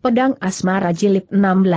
Pedang Asmara Jilid 16.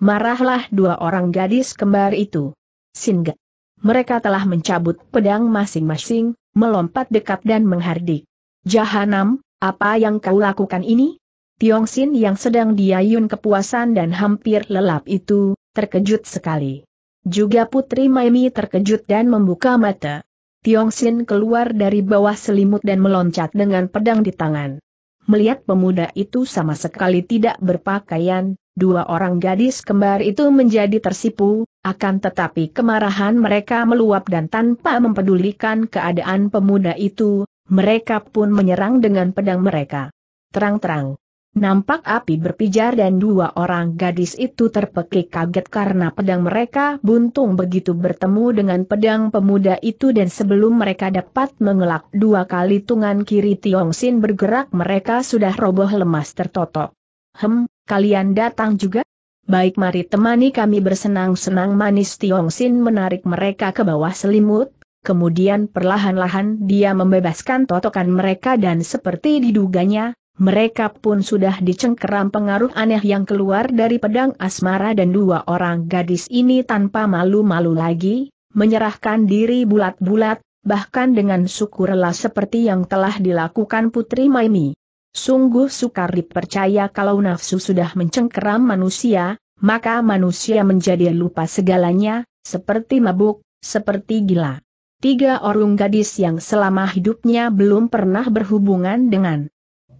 Marahlah dua orang gadis kembar itu. Singa. Mereka telah mencabut pedang masing-masing, melompat dekat dan menghardik. Jahanam, apa yang kau lakukan ini? Tiong Sin yang sedang diayun kepuasan dan hampir lelap itu, terkejut sekali. Juga Putri Maimi terkejut dan membuka mata. Tiong Sin keluar dari bawah selimut dan meloncat dengan pedang di tangan. Melihat pemuda itu sama sekali tidak berpakaian, dua orang gadis kembar itu menjadi tersipu, akan tetapi kemarahan mereka meluap dan tanpa mempedulikan keadaan pemuda itu, mereka pun menyerang dengan pedang mereka. Terang-terang. Nampak api berpijar dan dua orang gadis itu terpekik kaget karena pedang mereka buntung begitu bertemu dengan pedang pemuda itu dan sebelum mereka dapat mengelak dua kali tungan kiri Tiong Sin bergerak mereka sudah roboh lemas tertotok. Hem, kalian datang juga? Baik mari temani kami bersenang-senang manis Tiong Sin menarik mereka ke bawah selimut, kemudian perlahan-lahan dia membebaskan totokan mereka dan seperti diduganya, mereka pun sudah dicengkeram pengaruh aneh yang keluar dari pedang asmara dan dua orang gadis ini tanpa malu-malu lagi, menyerahkan diri bulat-bulat, bahkan dengan syukurlah seperti yang telah dilakukan Putri Maimi. Sungguh sukar dipercaya kalau nafsu sudah mencengkeram manusia, maka manusia menjadi lupa segalanya, seperti mabuk, seperti gila. Tiga orang gadis yang selama hidupnya belum pernah berhubungan dengan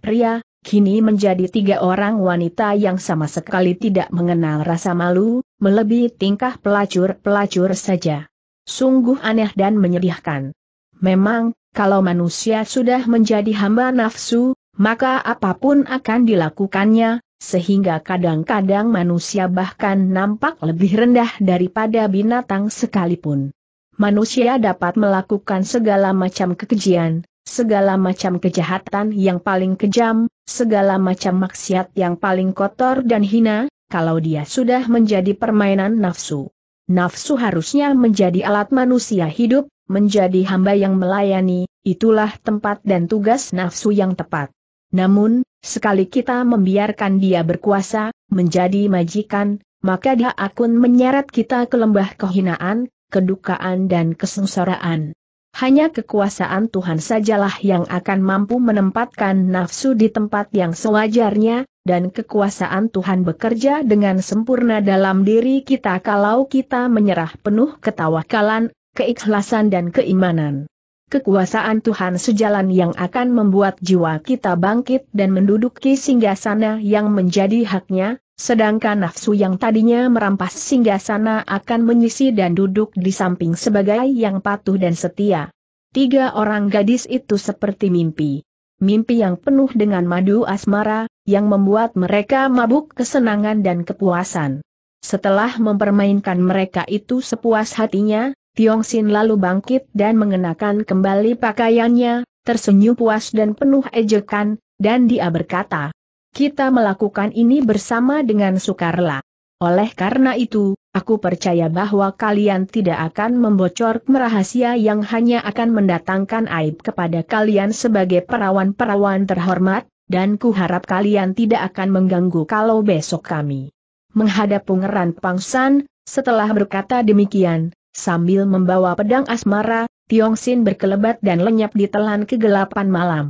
pria, kini menjadi tiga orang wanita yang sama sekali tidak mengenal rasa malu, melebihi tingkah pelacur-pelacur saja. Sungguh aneh dan menyedihkan. Memang, kalau manusia sudah menjadi hamba nafsu, maka apapun akan dilakukannya, sehingga kadang-kadang manusia bahkan nampak lebih rendah daripada binatang sekalipun. Manusia dapat melakukan segala macam kekejian, segala macam kejahatan yang paling kejam, segala macam maksiat yang paling kotor dan hina, kalau dia sudah menjadi permainan nafsu. Nafsu harusnya menjadi alat manusia hidup, menjadi hamba yang melayani, itulah tempat dan tugas nafsu yang tepat. Namun, sekali kita membiarkan dia berkuasa, menjadi majikan, maka dia akun menyeret kita ke lembah kehinaan, kedukaan dan kesengsaraan. Hanya kekuasaan Tuhan sajalah yang akan mampu menempatkan nafsu di tempat yang sewajarnya, dan kekuasaan Tuhan bekerja dengan sempurna dalam diri kita kalau kita menyerah penuh ketawakalan, keikhlasan dan keimanan. Kekuasaan Tuhan sejalan yang akan membuat jiwa kita bangkit dan menduduki singgasana yang menjadi haknya, Sedangkan nafsu yang tadinya merampas singgasana akan menyisi dan duduk di samping sebagai yang patuh dan setia. Tiga orang gadis itu seperti mimpi. Mimpi yang penuh dengan madu asmara, yang membuat mereka mabuk kesenangan dan kepuasan. Setelah mempermainkan mereka itu sepuas hatinya, Tiong Sin lalu bangkit dan mengenakan kembali pakaiannya, tersenyum puas dan penuh ejekan, dan dia berkata, kita melakukan ini bersama dengan sukarela. Oleh karena itu, aku percaya bahwa kalian tidak akan membocor rahasia yang hanya akan mendatangkan aib kepada kalian sebagai perawan-perawan terhormat, dan kuharap kalian tidak akan mengganggu kalau besok kami menghadap Pangeran Pangsan. Setelah berkata demikian, sambil membawa pedang asmara, Tiong Sin berkelebat dan lenyap di telan kegelapan malam.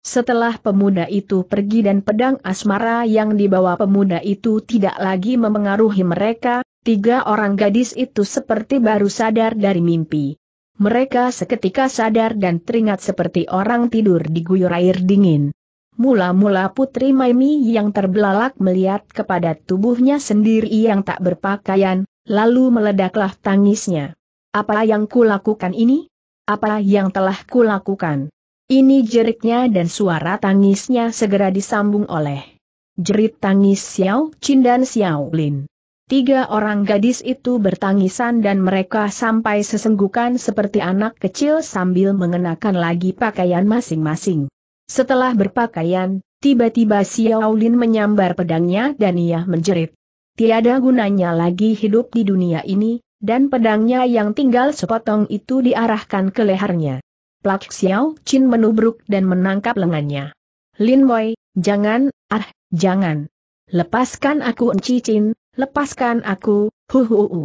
Setelah pemuda itu pergi dan pedang asmara yang dibawa pemuda itu tidak lagi memengaruhi mereka, tiga orang gadis itu seperti baru sadar dari mimpi. Mereka seketika sadar dan teringat seperti orang tidur diguyur air dingin. Mula-mula Putri Maimi yang terbelalak melihat kepada tubuhnya sendiri yang tak berpakaian, lalu meledaklah tangisnya. Apa yang kulakukan ini? Apa yang telah kulakukan? Ini jeriknya dan suara tangisnya segera disambung oleh jerit tangis Xiao Qin dan Xiao Lin. Tiga orang gadis itu bertangisan dan mereka sampai sesenggukan seperti anak kecil sambil mengenakan lagi pakaian masing-masing. Setelah berpakaian, tiba-tiba Xiao Lin menyambar pedangnya dan ia menjerit. Tiada gunanya lagi hidup di dunia ini, dan pedangnya yang tinggal sepotong itu diarahkan ke lehernya. Plak Xiao Chin menubruk dan menangkap lengannya. Lin Wei, jangan, ah, jangan. Lepaskan aku Enci Chin, lepaskan aku, hu hu hu.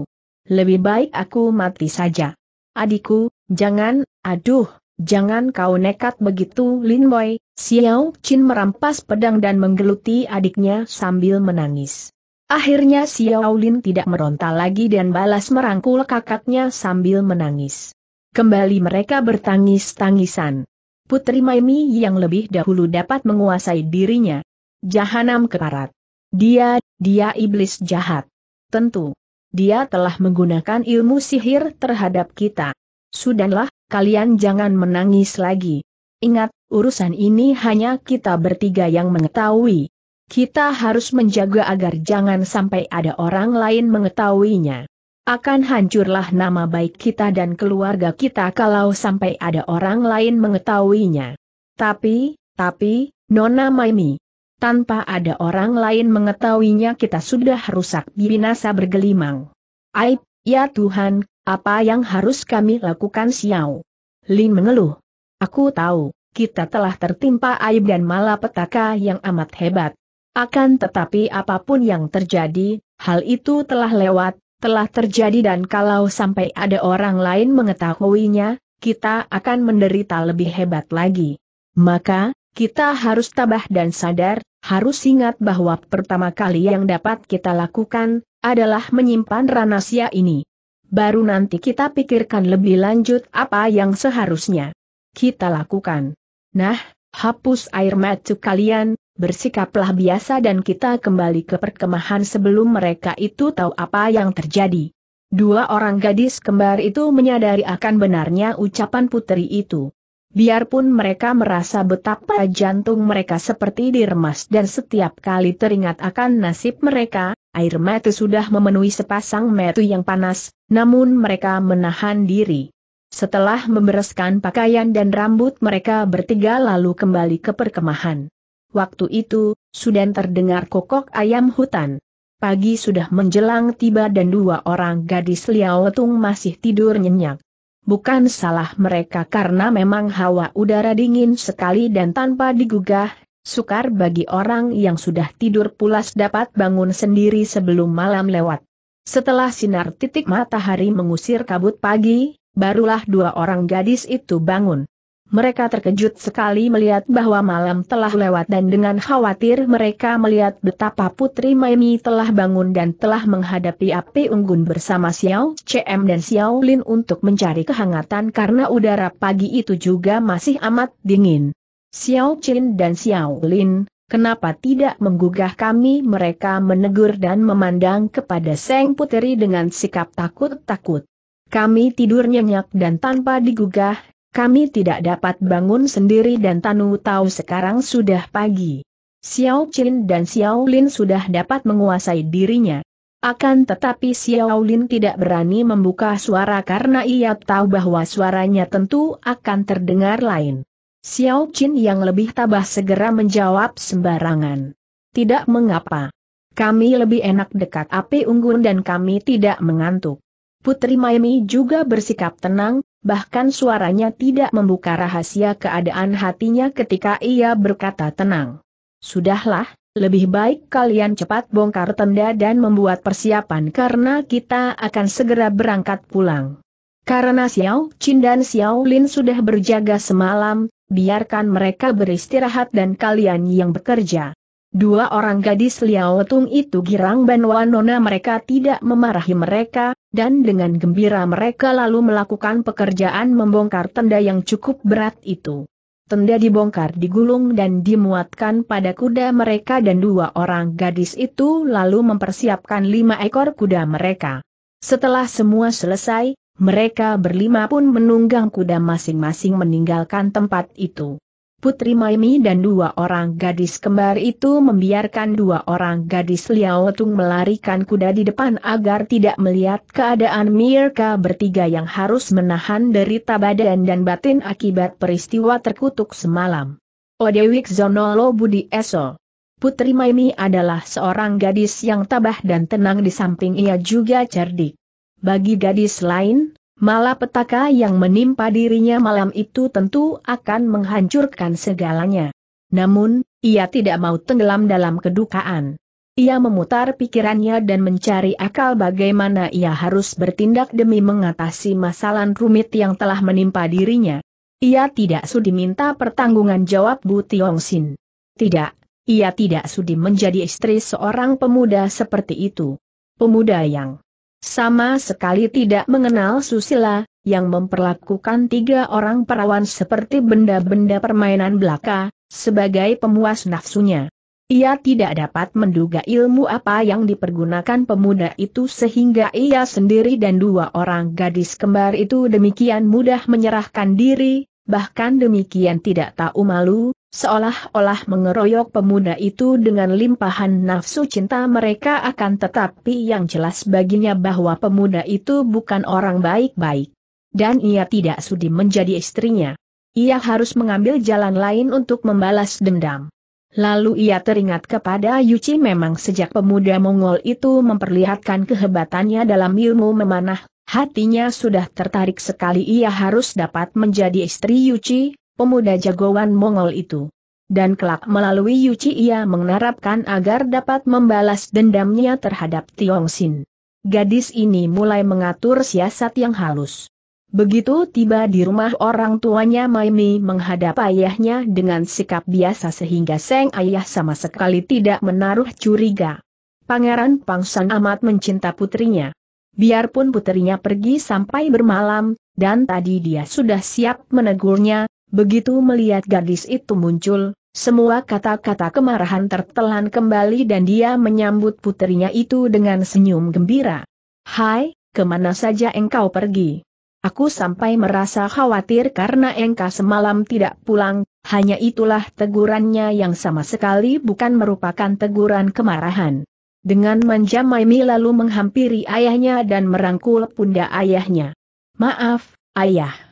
Lebih baik aku mati saja. Adikku, jangan, aduh, jangan kau nekat begitu Lin Wei. Xiao Chin merampas pedang dan menggeluti adiknya sambil menangis. Akhirnya Xiao Lin tidak meronta lagi dan balas merangkul kakaknya sambil menangis. Kembali mereka bertangis-tangisan. Putri Maimi yang lebih dahulu dapat menguasai dirinya. Jahanam keparat. Dia, dia iblis jahat. Tentu. Dia telah menggunakan ilmu sihir terhadap kita. Sudahlah, kalian jangan menangis lagi. Ingat, urusan ini hanya kita bertiga yang mengetahui. Kita harus menjaga agar jangan sampai ada orang lain mengetahuinya. Akan hancurlah nama baik kita dan keluarga kita kalau sampai ada orang lain mengetahuinya. Tapi, tapi, Nona Maimi, tanpa ada orang lain mengetahuinya kita sudah rusak binasa bergelimang. Aib, ya Tuhan, apa yang harus kami lakukan Xiao? Lin mengeluh. Aku tahu, kita telah tertimpa aib dan malapetaka yang amat hebat. Akan tetapi apapun yang terjadi, hal itu telah lewat, telah terjadi dan kalau sampai ada orang lain mengetahuinya, kita akan menderita lebih hebat lagi. Maka, kita harus tabah dan sadar, harus ingat bahwa pertama kali yang dapat kita lakukan, adalah menyimpan ranasia ini. Baru nanti kita pikirkan lebih lanjut apa yang seharusnya kita lakukan. Nah, hapus air mata kalian, bersikaplah biasa dan kita kembali ke perkemahan sebelum mereka itu tahu apa yang terjadi. Dua orang gadis kembar itu menyadari akan benarnya ucapan putri itu. Biarpun mereka merasa betapa jantung mereka seperti diremas dan setiap kali teringat akan nasib mereka, air mata sudah memenuhi sepasang metu yang panas, namun mereka menahan diri. Setelah membereskan pakaian dan rambut mereka bertiga lalu kembali ke perkemahan. Waktu itu, sudah terdengar kokok ayam hutan. Pagi sudah menjelang tiba dan dua orang gadis Liao Tung masih tidur nyenyak. Bukan salah mereka karena memang hawa udara dingin sekali dan tanpa digugah, sukar bagi orang yang sudah tidur pulas dapat bangun sendiri sebelum malam lewat. Setelah sinar titik matahari mengusir kabut pagi, barulah dua orang gadis itu bangun. Mereka terkejut sekali melihat bahwa malam telah lewat dan dengan khawatir mereka melihat betapa Putri Maimi telah bangun dan telah menghadapi api unggun bersama Xiao CM dan Xiao Lin untuk mencari kehangatan karena udara pagi itu juga masih amat dingin. Xiao Chin dan Xiao Lin, kenapa tidak menggugah kami mereka menegur dan memandang kepada Seng Putri dengan sikap takut-takut. Kami tidur nyenyak dan tanpa digugah, kami tidak dapat bangun sendiri dan Tanu tahu sekarang sudah pagi. Xiao Qin dan Xiao Lin sudah dapat menguasai dirinya. Akan tetapi Xiao Lin tidak berani membuka suara karena ia tahu bahwa suaranya tentu akan terdengar lain. Xiao Qin yang lebih tabah segera menjawab sembarangan. Tidak mengapa. Kami lebih enak dekat api unggun dan kami tidak mengantuk. Putri Miami juga bersikap tenang, bahkan suaranya tidak membuka rahasia keadaan hatinya ketika ia berkata tenang. Sudahlah, lebih baik kalian cepat bongkar tenda dan membuat persiapan karena kita akan segera berangkat pulang. Karena Xiao Qin dan Xiao Lin sudah berjaga semalam, biarkan mereka beristirahat dan kalian yang bekerja. Dua orang gadis Liao Tung itu girang dan wanona mereka tidak memarahi mereka, dan dengan gembira mereka lalu melakukan pekerjaan membongkar tenda yang cukup berat itu. Tenda dibongkar digulung dan dimuatkan pada kuda mereka dan dua orang gadis itu lalu mempersiapkan lima ekor kuda mereka. Setelah semua selesai, mereka berlima pun menunggang kuda masing-masing meninggalkan tempat itu. Putri Maimi dan dua orang gadis kembar itu membiarkan dua orang gadis Liao Tung melarikan kuda di depan agar tidak melihat keadaan Mirka bertiga yang harus menahan derita badan dan batin akibat peristiwa terkutuk semalam. Odewik Zonolo Budi Eso Putri Maimi adalah seorang gadis yang tabah dan tenang di samping ia juga cerdik. Bagi gadis lain, Malapetaka yang menimpa dirinya malam itu tentu akan menghancurkan segalanya. Namun, ia tidak mau tenggelam dalam kedukaan. Ia memutar pikirannya dan mencari akal bagaimana ia harus bertindak demi mengatasi masalah rumit yang telah menimpa dirinya. Ia tidak sudi minta pertanggungan jawab Bu Tiong Sin. Tidak, ia tidak sudi menjadi istri seorang pemuda seperti itu. Pemuda yang sama sekali tidak mengenal Susila, yang memperlakukan tiga orang perawan seperti benda-benda permainan belaka, sebagai pemuas nafsunya. Ia tidak dapat menduga ilmu apa yang dipergunakan pemuda itu sehingga ia sendiri dan dua orang gadis kembar itu demikian mudah menyerahkan diri, bahkan demikian tidak tahu malu, seolah-olah mengeroyok pemuda itu dengan limpahan nafsu cinta mereka akan tetapi yang jelas baginya bahwa pemuda itu bukan orang baik-baik. Dan ia tidak sudi menjadi istrinya. Ia harus mengambil jalan lain untuk membalas dendam. Lalu ia teringat kepada Yuci memang sejak pemuda Mongol itu memperlihatkan kehebatannya dalam ilmu memanah, hatinya sudah tertarik sekali ia harus dapat menjadi istri Yuci, pemuda jagoan Mongol itu. Dan kelak melalui Yuci ia mengharapkan agar dapat membalas dendamnya terhadap Tiong Sin. Gadis ini mulai mengatur siasat yang halus. Begitu tiba di rumah orang tuanya Maimi menghadap ayahnya dengan sikap biasa sehingga seng ayah sama sekali tidak menaruh curiga. Pangeran Pangsan amat mencinta putrinya. Biarpun putrinya pergi sampai bermalam, dan tadi dia sudah siap menegurnya, Begitu melihat gadis itu muncul, semua kata-kata kemarahan tertelan kembali dan dia menyambut putrinya itu dengan senyum gembira. Hai, kemana saja engkau pergi? Aku sampai merasa khawatir karena engkau semalam tidak pulang, hanya itulah tegurannya yang sama sekali bukan merupakan teguran kemarahan. Dengan menjamai lalu menghampiri ayahnya dan merangkul pundak ayahnya. Maaf, ayah.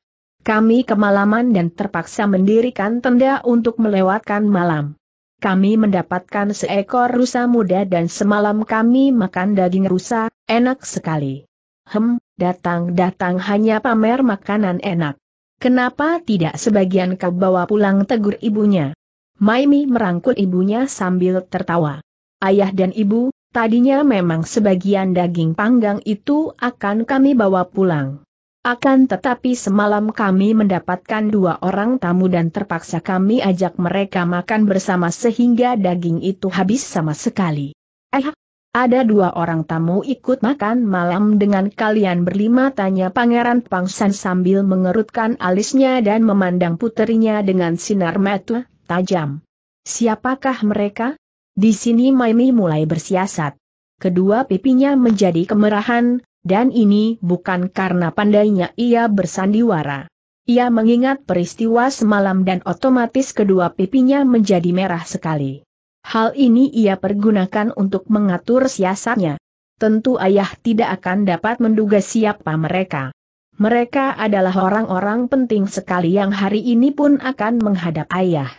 Kami kemalaman dan terpaksa mendirikan tenda untuk melewatkan malam. Kami mendapatkan seekor rusa muda dan semalam kami makan daging rusa, enak sekali. Hem, datang-datang hanya pamer makanan enak. Kenapa tidak sebagian kau bawa pulang tegur ibunya? Maimi merangkul ibunya sambil tertawa. Ayah dan ibu, tadinya memang sebagian daging panggang itu akan kami bawa pulang. Akan tetapi semalam kami mendapatkan dua orang tamu dan terpaksa kami ajak mereka makan bersama sehingga daging itu habis sama sekali. Eh, ada dua orang tamu ikut makan malam dengan kalian berlima tanya Pangeran Pangsan sambil mengerutkan alisnya dan memandang puterinya dengan sinar mata tajam. Siapakah mereka? Di sini Maimi mulai bersiasat. Kedua pipinya menjadi kemerahan, dan ini bukan karena pandainya ia bersandiwara. Ia mengingat peristiwa semalam dan otomatis kedua pipinya menjadi merah sekali. Hal ini ia pergunakan untuk mengatur siasatnya. Tentu ayah tidak akan dapat menduga siapa mereka. Mereka adalah orang-orang penting sekali yang hari ini pun akan menghadap ayah.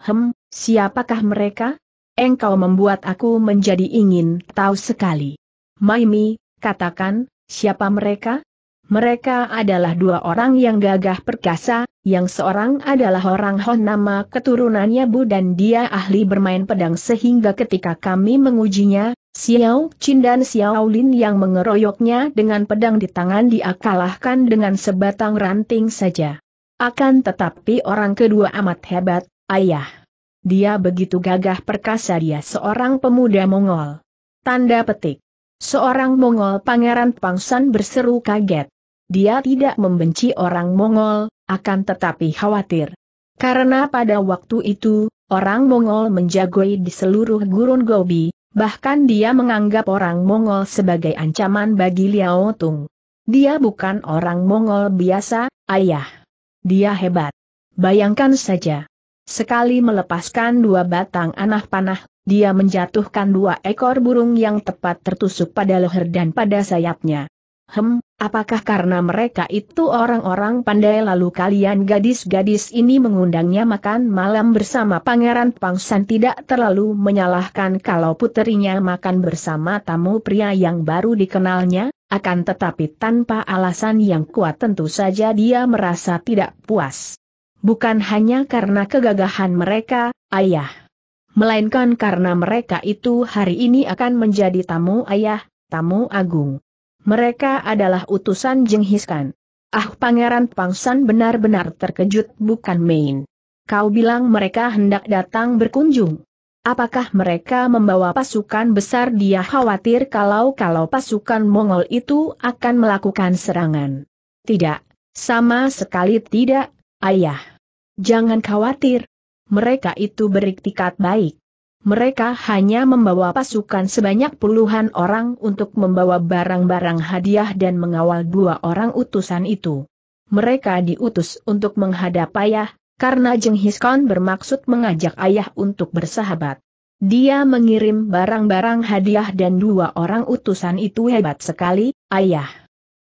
Hem, siapakah mereka? Engkau membuat aku menjadi ingin tahu sekali. Maimi, Katakan, siapa mereka? Mereka adalah dua orang yang gagah perkasa, yang seorang adalah orang Hon nama keturunannya Bu dan dia ahli bermain pedang sehingga ketika kami mengujinya, Xiao Qin dan Xiao Lin yang mengeroyoknya dengan pedang di tangan dia dengan sebatang ranting saja. Akan tetapi orang kedua amat hebat, ayah. Dia begitu gagah perkasa dia seorang pemuda Mongol. Tanda petik. Seorang Mongol Pangeran Pangsan berseru kaget. Dia tidak membenci orang Mongol, akan tetapi khawatir. Karena pada waktu itu, orang Mongol menjagoi di seluruh gurun Gobi, bahkan dia menganggap orang Mongol sebagai ancaman bagi Liao Tung. Dia bukan orang Mongol biasa, ayah. Dia hebat. Bayangkan saja. Sekali melepaskan dua batang anak panah, dia menjatuhkan dua ekor burung yang tepat tertusuk pada leher dan pada sayapnya. Hem, apakah karena mereka itu orang-orang pandai lalu kalian gadis-gadis ini mengundangnya makan malam bersama Pangeran Pangsan tidak terlalu menyalahkan kalau puterinya makan bersama tamu pria yang baru dikenalnya, akan tetapi tanpa alasan yang kuat tentu saja dia merasa tidak puas. Bukan hanya karena kegagahan mereka, ayah melainkan karena mereka itu hari ini akan menjadi tamu ayah, tamu agung. Mereka adalah utusan jenghiskan. Ah Pangeran Pangsan benar-benar terkejut bukan main. Kau bilang mereka hendak datang berkunjung. Apakah mereka membawa pasukan besar dia khawatir kalau-kalau pasukan Mongol itu akan melakukan serangan? Tidak, sama sekali tidak, ayah. Jangan khawatir, mereka itu beriktikat baik. Mereka hanya membawa pasukan sebanyak puluhan orang untuk membawa barang-barang hadiah dan mengawal dua orang utusan itu. Mereka diutus untuk menghadap ayah, karena Jenghis Khan bermaksud mengajak ayah untuk bersahabat. Dia mengirim barang-barang hadiah dan dua orang utusan itu hebat sekali, ayah.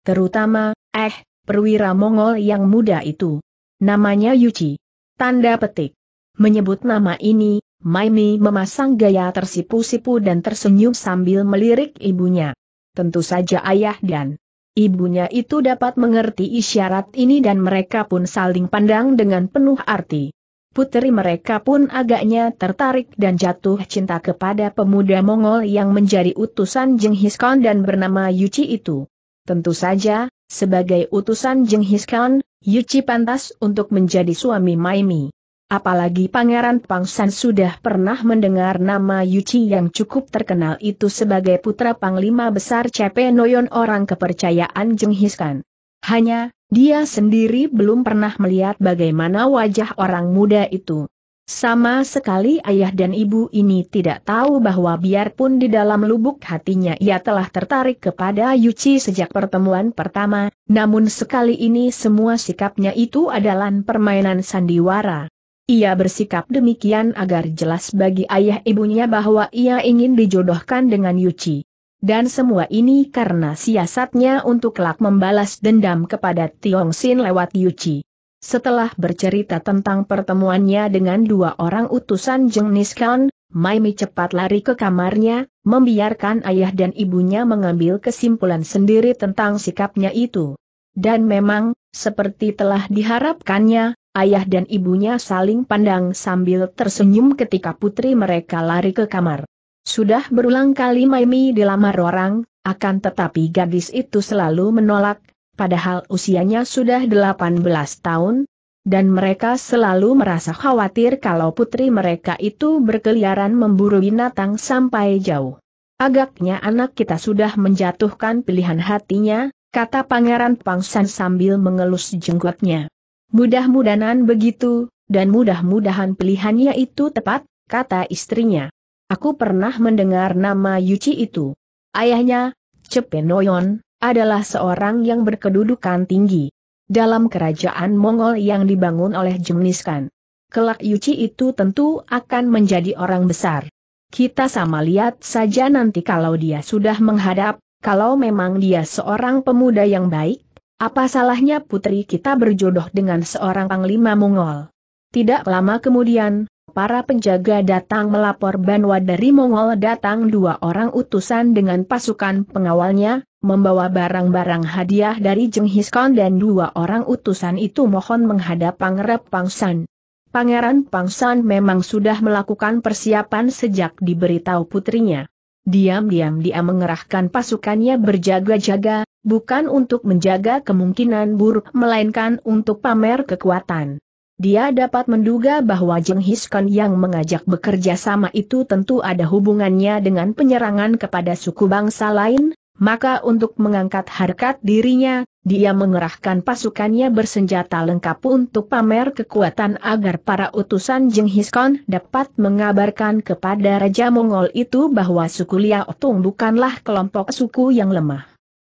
Terutama, eh, perwira Mongol yang muda itu. Namanya Yuci. Tanda petik. Menyebut nama ini, Maimi memasang gaya tersipu-sipu dan tersenyum sambil melirik ibunya. Tentu saja ayah dan ibunya itu dapat mengerti isyarat ini dan mereka pun saling pandang dengan penuh arti. Puteri mereka pun agaknya tertarik dan jatuh cinta kepada pemuda Mongol yang menjadi utusan Jenghis Khan dan bernama Yuci itu. Tentu saja, sebagai utusan Jenghis Khan, Yuci pantas untuk menjadi suami Maimi. Apalagi Pangeran Pangsan sudah pernah mendengar nama Yuci yang cukup terkenal itu sebagai putra Panglima Besar CP Noyon orang kepercayaan Jenghiskan. Hanya, dia sendiri belum pernah melihat bagaimana wajah orang muda itu. Sama sekali ayah dan ibu ini tidak tahu bahwa biarpun di dalam lubuk hatinya ia telah tertarik kepada Yuci sejak pertemuan pertama, namun sekali ini semua sikapnya itu adalah permainan sandiwara. Ia bersikap demikian agar jelas bagi ayah ibunya bahwa ia ingin dijodohkan dengan Yuci. Dan semua ini karena siasatnya untuk kelak membalas dendam kepada Tiong Sin lewat Yuci. Setelah bercerita tentang pertemuannya dengan dua orang utusan Jengnis Khan, Maimi cepat lari ke kamarnya, membiarkan ayah dan ibunya mengambil kesimpulan sendiri tentang sikapnya itu. Dan memang, seperti telah diharapkannya, Ayah dan ibunya saling pandang sambil tersenyum ketika putri mereka lari ke kamar. Sudah berulang kali Maimi dilamar orang, akan tetapi gadis itu selalu menolak, padahal usianya sudah 18 tahun, dan mereka selalu merasa khawatir kalau putri mereka itu berkeliaran memburu binatang sampai jauh. Agaknya anak kita sudah menjatuhkan pilihan hatinya, kata Pangeran Pangsan sambil mengelus jenggotnya. Mudah-mudahan begitu, dan mudah-mudahan pilihannya itu tepat, kata istrinya. Aku pernah mendengar nama Yuci itu. Ayahnya, Cepenoyon, adalah seorang yang berkedudukan tinggi. Dalam kerajaan Mongol yang dibangun oleh Jemniskan. Kelak Yuci itu tentu akan menjadi orang besar. Kita sama lihat saja nanti kalau dia sudah menghadap, kalau memang dia seorang pemuda yang baik, apa salahnya putri kita berjodoh dengan seorang panglima Mongol? Tidak lama kemudian, para penjaga datang melapor Banwa dari Mongol datang dua orang utusan dengan pasukan pengawalnya, membawa barang-barang hadiah dari Jenghis Khan dan dua orang utusan itu mohon menghadap Pangrep Pangsan. Pangeran Pangsan memang sudah melakukan persiapan sejak diberitahu putrinya. Diam-diam dia mengerahkan pasukannya berjaga-jaga, bukan untuk menjaga kemungkinan buruk melainkan untuk pamer kekuatan. Dia dapat menduga bahwa Jeng Hiskan yang mengajak bekerja sama itu tentu ada hubungannya dengan penyerangan kepada suku bangsa lain, maka untuk mengangkat harkat dirinya, dia mengerahkan pasukannya bersenjata lengkap untuk pamer kekuatan agar para utusan Jenghis Khan dapat mengabarkan kepada Raja Mongol itu bahwa suku Liaotung bukanlah kelompok suku yang lemah.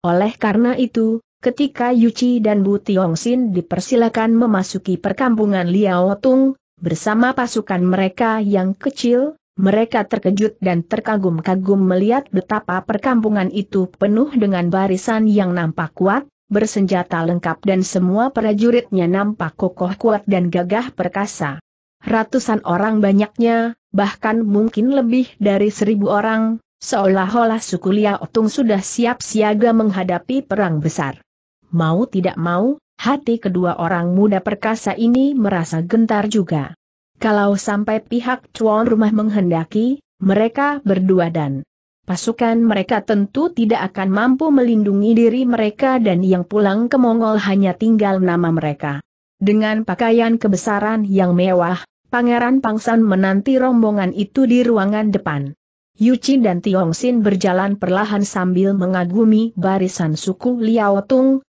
Oleh karena itu, ketika Yuci dan Bu Tiongsin dipersilakan memasuki perkampungan Liaotung, bersama pasukan mereka yang kecil, mereka terkejut dan terkagum-kagum melihat betapa perkampungan itu penuh dengan barisan yang nampak kuat, bersenjata lengkap dan semua prajuritnya nampak kokoh kuat dan gagah perkasa. Ratusan orang banyaknya, bahkan mungkin lebih dari seribu orang, seolah-olah suku Liaotung sudah siap siaga menghadapi perang besar. Mau tidak mau, hati kedua orang muda perkasa ini merasa gentar juga. Kalau sampai pihak tuan rumah menghendaki, mereka berdua dan pasukan mereka tentu tidak akan mampu melindungi diri mereka dan yang pulang ke Mongol hanya tinggal nama mereka. Dengan pakaian kebesaran yang mewah, Pangeran Pangsan menanti rombongan itu di ruangan depan. Yuchi dan Tiongsin berjalan perlahan sambil mengagumi barisan suku Liao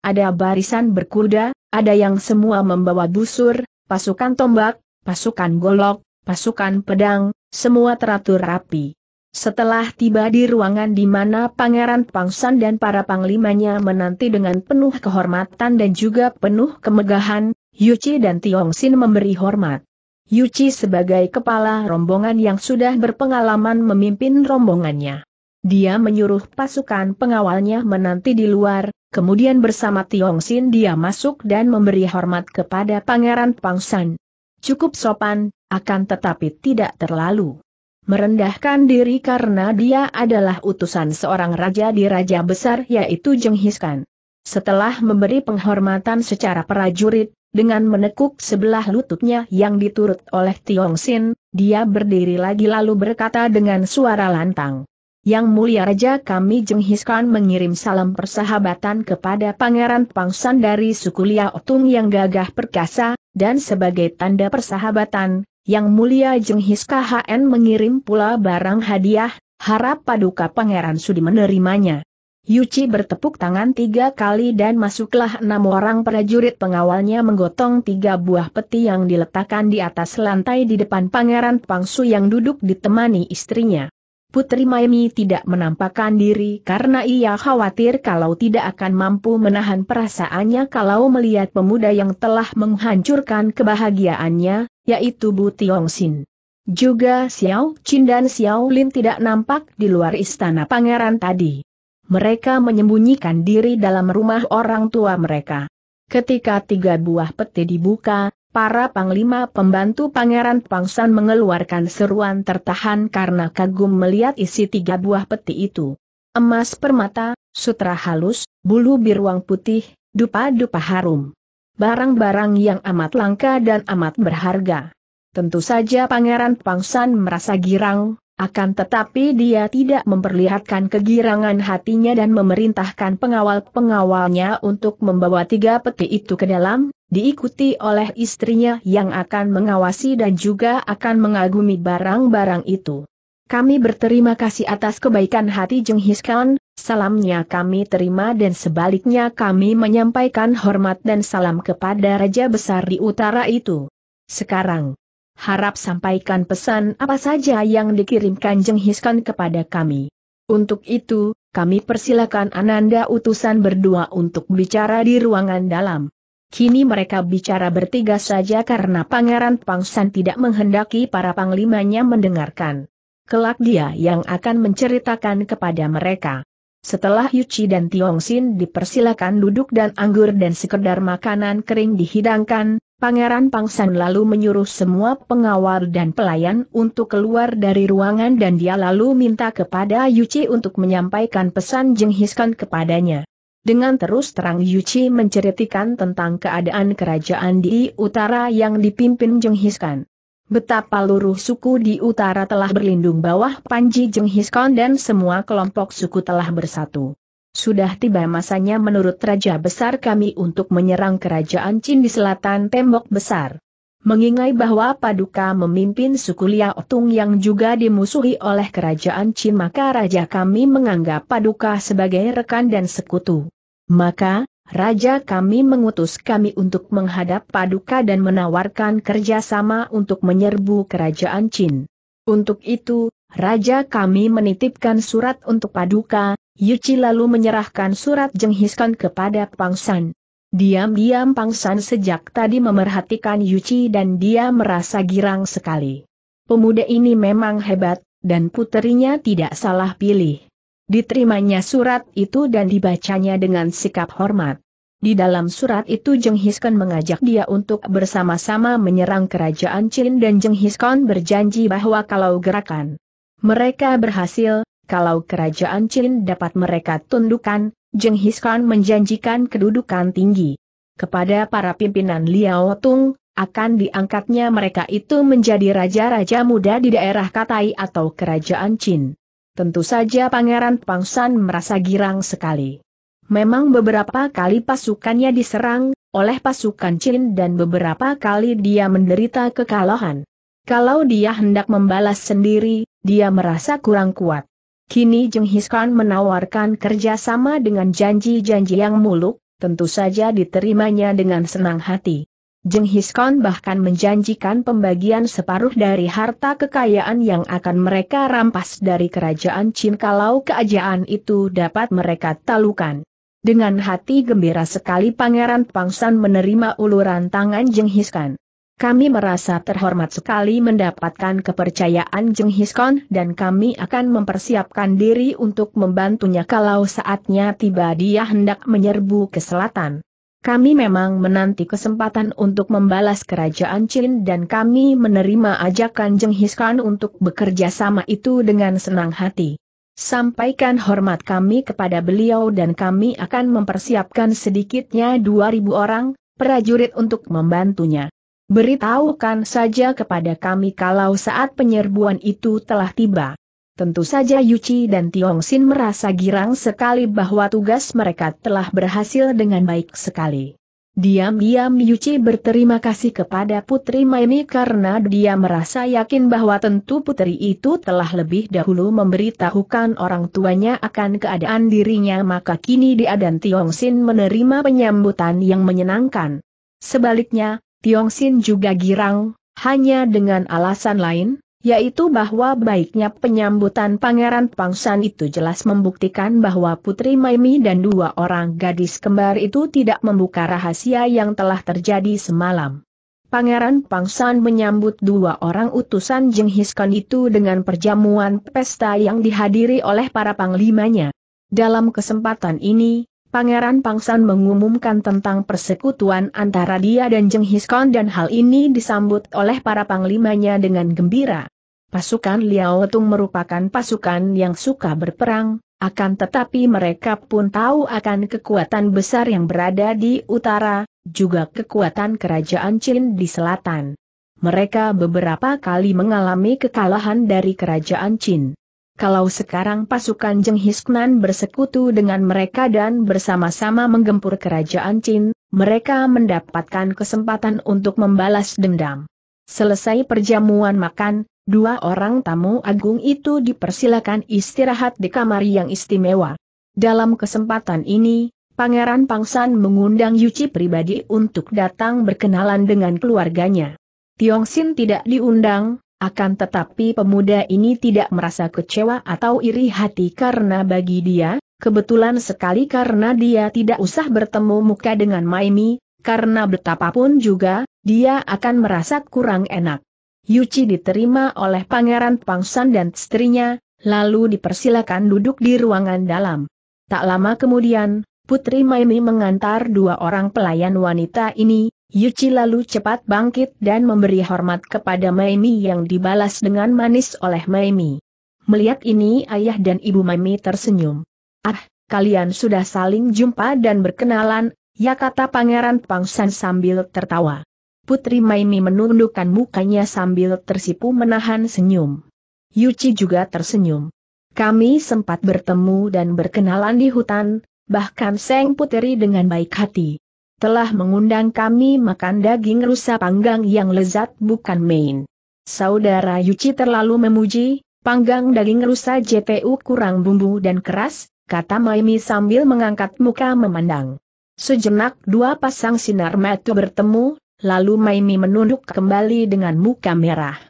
ada barisan berkuda, ada yang semua membawa busur, pasukan tombak, pasukan golok, pasukan pedang, semua teratur rapi. Setelah tiba di ruangan di mana Pangeran Pangsan dan para panglimanya menanti dengan penuh kehormatan dan juga penuh kemegahan, Yuci dan Sin memberi hormat. Yuci sebagai kepala rombongan yang sudah berpengalaman memimpin rombongannya. Dia menyuruh pasukan pengawalnya menanti di luar, kemudian bersama Sin dia masuk dan memberi hormat kepada Pangeran Pangsan. Cukup sopan, akan tetapi tidak terlalu merendahkan diri karena dia adalah utusan seorang raja di raja besar yaitu Jenghis Khan. Setelah memberi penghormatan secara prajurit, dengan menekuk sebelah lututnya yang diturut oleh Tiong Sin, dia berdiri lagi lalu berkata dengan suara lantang. Yang mulia Raja kami Jenghis Khan mengirim salam persahabatan kepada Pangeran Pangsan dari suku Liao yang gagah perkasa, dan sebagai tanda persahabatan, yang Mulia Jenghis KHN mengirim pula barang hadiah, harap paduka Pangeran Sudi menerimanya. Yuci bertepuk tangan tiga kali dan masuklah enam orang prajurit pengawalnya menggotong tiga buah peti yang diletakkan di atas lantai di depan Pangeran Pangsu yang duduk ditemani istrinya. Putri Maimi tidak menampakkan diri karena ia khawatir kalau tidak akan mampu menahan perasaannya kalau melihat pemuda yang telah menghancurkan kebahagiaannya, yaitu Bu Tiong Sin. Juga Xiao Qin dan Xiao Lin tidak nampak di luar istana pangeran tadi. Mereka menyembunyikan diri dalam rumah orang tua mereka. Ketika tiga buah peti dibuka, para panglima pembantu Pangeran Pangsan mengeluarkan seruan tertahan karena kagum melihat isi tiga buah peti itu. Emas permata, sutra halus, bulu biruang putih, dupa-dupa harum. Barang-barang yang amat langka dan amat berharga. Tentu saja Pangeran Pangsan merasa girang, akan tetapi dia tidak memperlihatkan kegirangan hatinya dan memerintahkan pengawal-pengawalnya untuk membawa tiga peti itu ke dalam, diikuti oleh istrinya yang akan mengawasi dan juga akan mengagumi barang-barang itu. Kami berterima kasih atas kebaikan hati Jung Hiskan, salamnya kami terima dan sebaliknya kami menyampaikan hormat dan salam kepada Raja Besar di utara itu. Sekarang, harap sampaikan pesan apa saja yang dikirimkan Jenghiskan kepada kami. Untuk itu, kami persilakan Ananda utusan berdua untuk bicara di ruangan dalam. Kini mereka bicara bertiga saja karena Pangeran Pangsan tidak menghendaki para panglimanya mendengarkan. Kelak dia yang akan menceritakan kepada mereka. Setelah Yuci dan Tiong Sin dipersilakan duduk dan anggur dan sekedar makanan kering dihidangkan, Pangeran Pangsan lalu menyuruh semua pengawal dan pelayan untuk keluar dari ruangan dan dia lalu minta kepada Yuci untuk menyampaikan pesan Jenghiskan kepadanya. Dengan terus terang Yuci menceritakan tentang keadaan kerajaan di utara yang dipimpin Jenghiskan. Betapa luruh suku di utara telah berlindung bawah Panji Jenghis Khan dan semua kelompok suku telah bersatu. Sudah tiba masanya menurut Raja Besar kami untuk menyerang kerajaan Chin di selatan tembok besar. Mengingai bahwa Paduka memimpin suku Liaotung yang juga dimusuhi oleh kerajaan Chin maka Raja kami menganggap Paduka sebagai rekan dan sekutu. Maka, Raja kami mengutus kami untuk menghadap Paduka dan menawarkan kerjasama untuk menyerbu kerajaan Chin. Untuk itu, Raja kami menitipkan surat untuk Paduka, Yuci lalu menyerahkan surat Jenghiskan kepada Pangsan. Diam-diam Pangsan sejak tadi memerhatikan Yuci dan dia merasa girang sekali. Pemuda ini memang hebat, dan puterinya tidak salah pilih. Diterimanya surat itu dan dibacanya dengan sikap hormat. Di dalam surat itu Jenghiskan mengajak dia untuk bersama-sama menyerang kerajaan Chin dan Jenghiskan berjanji bahwa kalau gerakan mereka berhasil, kalau kerajaan Chin dapat mereka tundukkan, Jeng Khan menjanjikan kedudukan tinggi. Kepada para pimpinan Liao Tung, akan diangkatnya mereka itu menjadi raja-raja muda di daerah Katai atau kerajaan Chin. Tentu saja Pangeran Pangsan merasa girang sekali. Memang beberapa kali pasukannya diserang oleh pasukan Chin dan beberapa kali dia menderita kekalahan. Kalau dia hendak membalas sendiri, dia merasa kurang kuat. Kini Jeng Hiskan menawarkan kerjasama dengan janji-janji yang muluk, tentu saja diterimanya dengan senang hati. Jeng Hiskan bahkan menjanjikan pembagian separuh dari harta kekayaan yang akan mereka rampas dari kerajaan Chin kalau keajaan itu dapat mereka talukan. Dengan hati gembira sekali Pangeran Pangsan menerima uluran tangan Jeng Hiskan. Kami merasa terhormat sekali mendapatkan kepercayaan Jeng Hiskon dan kami akan mempersiapkan diri untuk membantunya kalau saatnya tiba dia hendak menyerbu ke selatan. Kami memang menanti kesempatan untuk membalas kerajaan Chin dan kami menerima ajakan Jeng Hiskon untuk bekerja sama itu dengan senang hati. Sampaikan hormat kami kepada beliau dan kami akan mempersiapkan sedikitnya 2.000 orang, prajurit untuk membantunya. Beritahukan saja kepada kami kalau saat penyerbuan itu telah tiba. Tentu saja Yuci dan Tiong Sin merasa girang sekali bahwa tugas mereka telah berhasil dengan baik sekali. Diam-diam Yuci berterima kasih kepada Putri Maimi karena dia merasa yakin bahwa tentu putri itu telah lebih dahulu memberitahukan orang tuanya akan keadaan dirinya maka kini dia dan Tiong Sin menerima penyambutan yang menyenangkan. Sebaliknya, Sin juga girang, hanya dengan alasan lain, yaitu bahwa baiknya penyambutan Pangeran Pangsan itu jelas membuktikan bahwa Putri Maimi dan dua orang gadis kembar itu tidak membuka rahasia yang telah terjadi semalam. Pangeran Pangsan menyambut dua orang utusan Jenghis Khan itu dengan perjamuan pesta yang dihadiri oleh para panglimanya. Dalam kesempatan ini, Pangeran Pangsan mengumumkan tentang persekutuan antara dia dan Jeng Hiskon dan hal ini disambut oleh para panglimanya dengan gembira. Pasukan Liao Tung merupakan pasukan yang suka berperang, akan tetapi mereka pun tahu akan kekuatan besar yang berada di utara, juga kekuatan kerajaan Qin di selatan. Mereka beberapa kali mengalami kekalahan dari kerajaan Qin kalau sekarang pasukan Jenghis Hisknan bersekutu dengan mereka dan bersama-sama menggempur kerajaan Chin, mereka mendapatkan kesempatan untuk membalas dendam. Selesai perjamuan makan, dua orang tamu agung itu dipersilakan istirahat di kamar yang istimewa. Dalam kesempatan ini, Pangeran Pangsan mengundang Yuci pribadi untuk datang berkenalan dengan keluarganya. Tiong Sin tidak diundang, akan tetapi pemuda ini tidak merasa kecewa atau iri hati karena bagi dia, kebetulan sekali karena dia tidak usah bertemu muka dengan Maimi, karena betapapun juga, dia akan merasa kurang enak. Yuci diterima oleh Pangeran Pangsan dan istrinya, lalu dipersilakan duduk di ruangan dalam. Tak lama kemudian, Putri Maimi mengantar dua orang pelayan wanita ini, Yuchi lalu cepat bangkit dan memberi hormat kepada Maimi yang dibalas dengan manis oleh Maimi. Melihat ini ayah dan ibu Maimi tersenyum. Ah, kalian sudah saling jumpa dan berkenalan, ya kata Pangeran Pangsan sambil tertawa. Putri Maimi menundukkan mukanya sambil tersipu menahan senyum. Yuchi juga tersenyum. Kami sempat bertemu dan berkenalan di hutan, bahkan Seng putri dengan baik hati telah mengundang kami makan daging rusa panggang yang lezat bukan main. Saudara Yuci terlalu memuji, panggang daging rusa JPU kurang bumbu dan keras, kata Maimi sambil mengangkat muka memandang. Sejenak dua pasang sinar mata bertemu, lalu Maimi menunduk kembali dengan muka merah.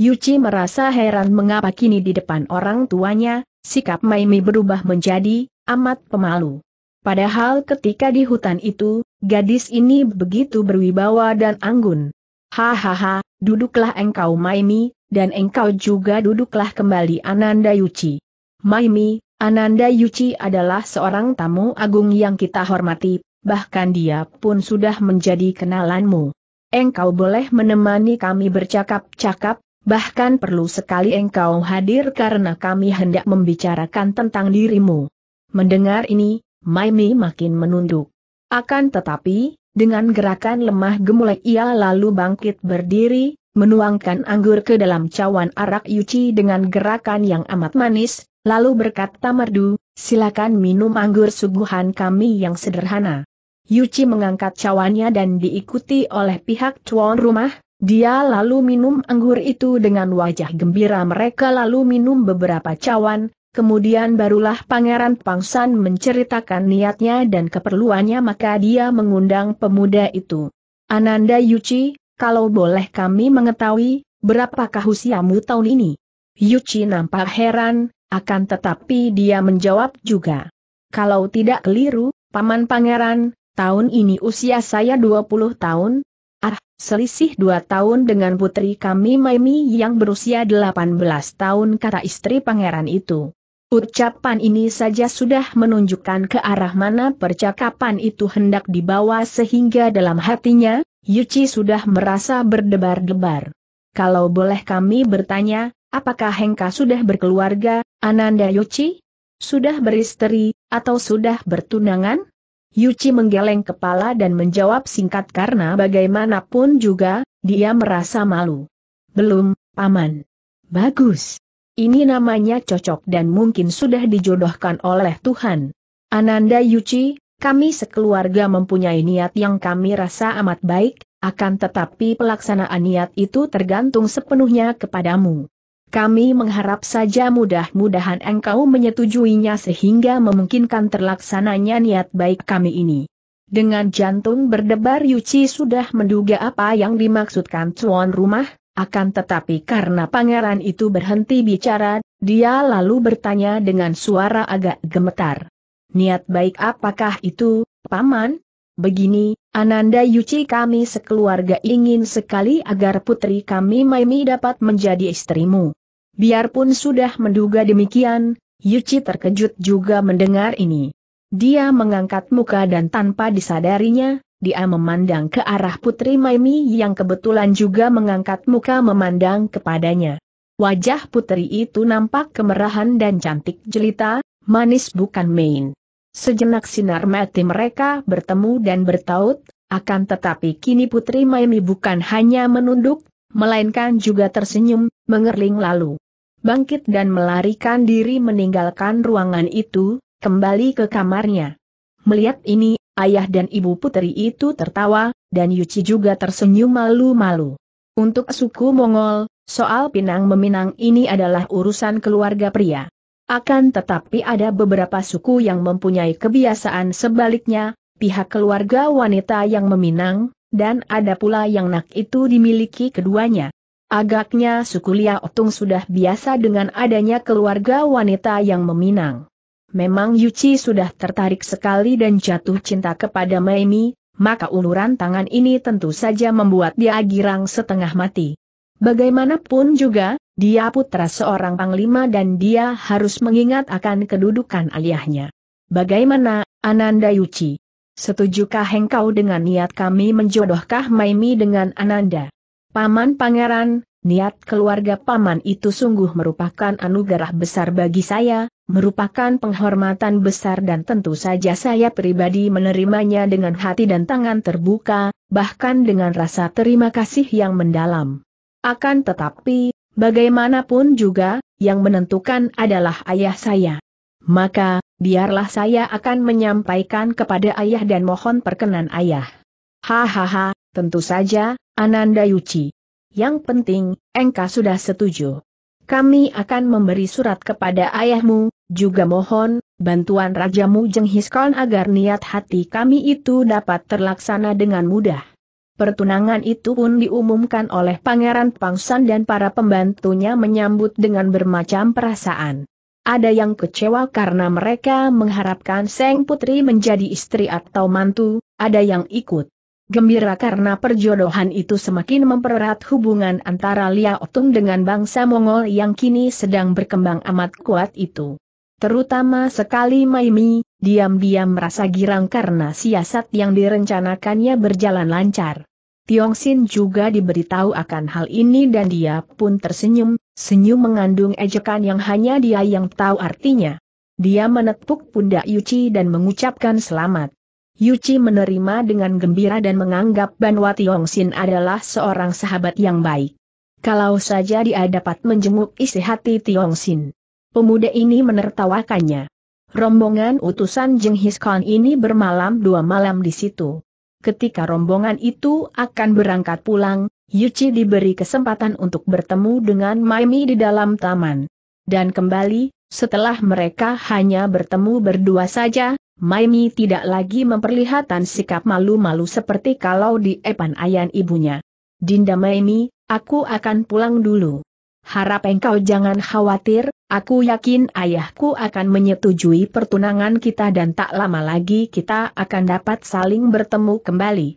Yuci merasa heran mengapa kini di depan orang tuanya, sikap Maimi berubah menjadi amat pemalu. Padahal ketika di hutan itu, gadis ini begitu berwibawa dan anggun. Hahaha, duduklah engkau Maimi, dan engkau juga duduklah kembali Ananda Yuci. Maimi, Ananda Yuci adalah seorang tamu agung yang kita hormati, bahkan dia pun sudah menjadi kenalanmu. Engkau boleh menemani kami bercakap-cakap, bahkan perlu sekali engkau hadir karena kami hendak membicarakan tentang dirimu. Mendengar ini, Maimi makin menunduk. Akan tetapi, dengan gerakan lemah gemulai ia lalu bangkit berdiri, menuangkan anggur ke dalam cawan arak Yuci dengan gerakan yang amat manis, lalu berkata merdu, silakan minum anggur suguhan kami yang sederhana. Yuci mengangkat cawannya dan diikuti oleh pihak tuan rumah, dia lalu minum anggur itu dengan wajah gembira mereka lalu minum beberapa cawan, Kemudian barulah Pangeran Pangsan menceritakan niatnya dan keperluannya maka dia mengundang pemuda itu. Ananda Yuci, kalau boleh kami mengetahui, berapakah usiamu tahun ini? Yuci nampak heran, akan tetapi dia menjawab juga. Kalau tidak keliru, Paman Pangeran, tahun ini usia saya 20 tahun. Ah, selisih 2 tahun dengan putri kami Maimi yang berusia 18 tahun kata istri pangeran itu. Ucapan ini saja sudah menunjukkan ke arah mana percakapan itu hendak dibawa sehingga dalam hatinya, Yuci sudah merasa berdebar-debar. Kalau boleh kami bertanya, apakah Hengka sudah berkeluarga, Ananda Yuci? Sudah beristri, atau sudah bertunangan? Yuci menggeleng kepala dan menjawab singkat karena bagaimanapun juga, dia merasa malu. Belum, Paman. Bagus. Ini namanya cocok dan mungkin sudah dijodohkan oleh Tuhan. Ananda Yuci, kami sekeluarga mempunyai niat yang kami rasa amat baik, akan tetapi pelaksanaan niat itu tergantung sepenuhnya kepadamu. Kami mengharap saja mudah-mudahan engkau menyetujuinya sehingga memungkinkan terlaksananya niat baik kami ini. Dengan jantung berdebar Yuci sudah menduga apa yang dimaksudkan tuan rumah, akan tetapi karena pangeran itu berhenti bicara, dia lalu bertanya dengan suara agak gemetar. Niat baik apakah itu, Paman? Begini, Ananda Yuci kami sekeluarga ingin sekali agar putri kami Maimi dapat menjadi istrimu. Biarpun sudah menduga demikian, Yuci terkejut juga mendengar ini. Dia mengangkat muka dan tanpa disadarinya, dia memandang ke arah Putri Maimi yang kebetulan juga mengangkat muka memandang kepadanya. Wajah putri itu nampak kemerahan dan cantik jelita, manis bukan main. Sejenak sinar mati mereka bertemu dan bertaut, akan tetapi kini Putri Maimi bukan hanya menunduk, melainkan juga tersenyum, mengerling lalu. Bangkit dan melarikan diri meninggalkan ruangan itu, kembali ke kamarnya. Melihat ini, Ayah dan ibu putri itu tertawa, dan Yuci juga tersenyum malu-malu. Untuk suku Mongol, soal pinang meminang ini adalah urusan keluarga pria. Akan tetapi ada beberapa suku yang mempunyai kebiasaan sebaliknya, pihak keluarga wanita yang meminang, dan ada pula yang nak itu dimiliki keduanya. Agaknya suku Lia Liaotung sudah biasa dengan adanya keluarga wanita yang meminang. Memang Yuci sudah tertarik sekali dan jatuh cinta kepada Maimi, maka uluran tangan ini tentu saja membuat dia girang setengah mati. Bagaimanapun juga, dia putra seorang panglima dan dia harus mengingat akan kedudukan ayahnya. Bagaimana, Ananda Yuci? Setujukah engkau dengan niat kami menjodohkah Maimi dengan Ananda? Paman Pangeran, niat keluarga Paman itu sungguh merupakan anugerah besar bagi saya, merupakan penghormatan besar dan tentu saja saya pribadi menerimanya dengan hati dan tangan terbuka, bahkan dengan rasa terima kasih yang mendalam. Akan tetapi, bagaimanapun juga, yang menentukan adalah ayah saya. Maka, biarlah saya akan menyampaikan kepada ayah dan mohon perkenan ayah. Hahaha, tentu saja, Ananda Yuci. Yang penting, engkau sudah setuju. Kami akan memberi surat kepada ayahmu, juga mohon, bantuan rajamu Jeng Hiskon agar niat hati kami itu dapat terlaksana dengan mudah. Pertunangan itu pun diumumkan oleh Pangeran Pangsan dan para pembantunya menyambut dengan bermacam perasaan. Ada yang kecewa karena mereka mengharapkan Seng Putri menjadi istri atau mantu, ada yang ikut. Gembira karena perjodohan itu semakin mempererat hubungan antara Lia Otung dengan bangsa Mongol yang kini sedang berkembang amat kuat itu. Terutama sekali Maimi, diam-diam merasa girang karena siasat yang direncanakannya berjalan lancar. Tiong Sin juga diberitahu akan hal ini dan dia pun tersenyum, senyum mengandung ejekan yang hanya dia yang tahu artinya. Dia menepuk pundak Yuci dan mengucapkan selamat. Yuci menerima dengan gembira dan menganggap Banwa Tiong Sin adalah seorang sahabat yang baik. Kalau saja dia dapat menjenguk isi hati Tiong Sin. Pemuda ini menertawakannya. Rombongan utusan Jenghis Khan ini bermalam dua malam di situ. Ketika rombongan itu akan berangkat pulang, Yuci diberi kesempatan untuk bertemu dengan Maimi di dalam taman. Dan kembali, setelah mereka hanya bertemu berdua saja, Maimi tidak lagi memperlihatkan sikap malu-malu seperti kalau di epan ayan ibunya. Dinda Maimi, aku akan pulang dulu. Harap engkau jangan khawatir, Aku yakin ayahku akan menyetujui pertunangan kita dan tak lama lagi kita akan dapat saling bertemu kembali.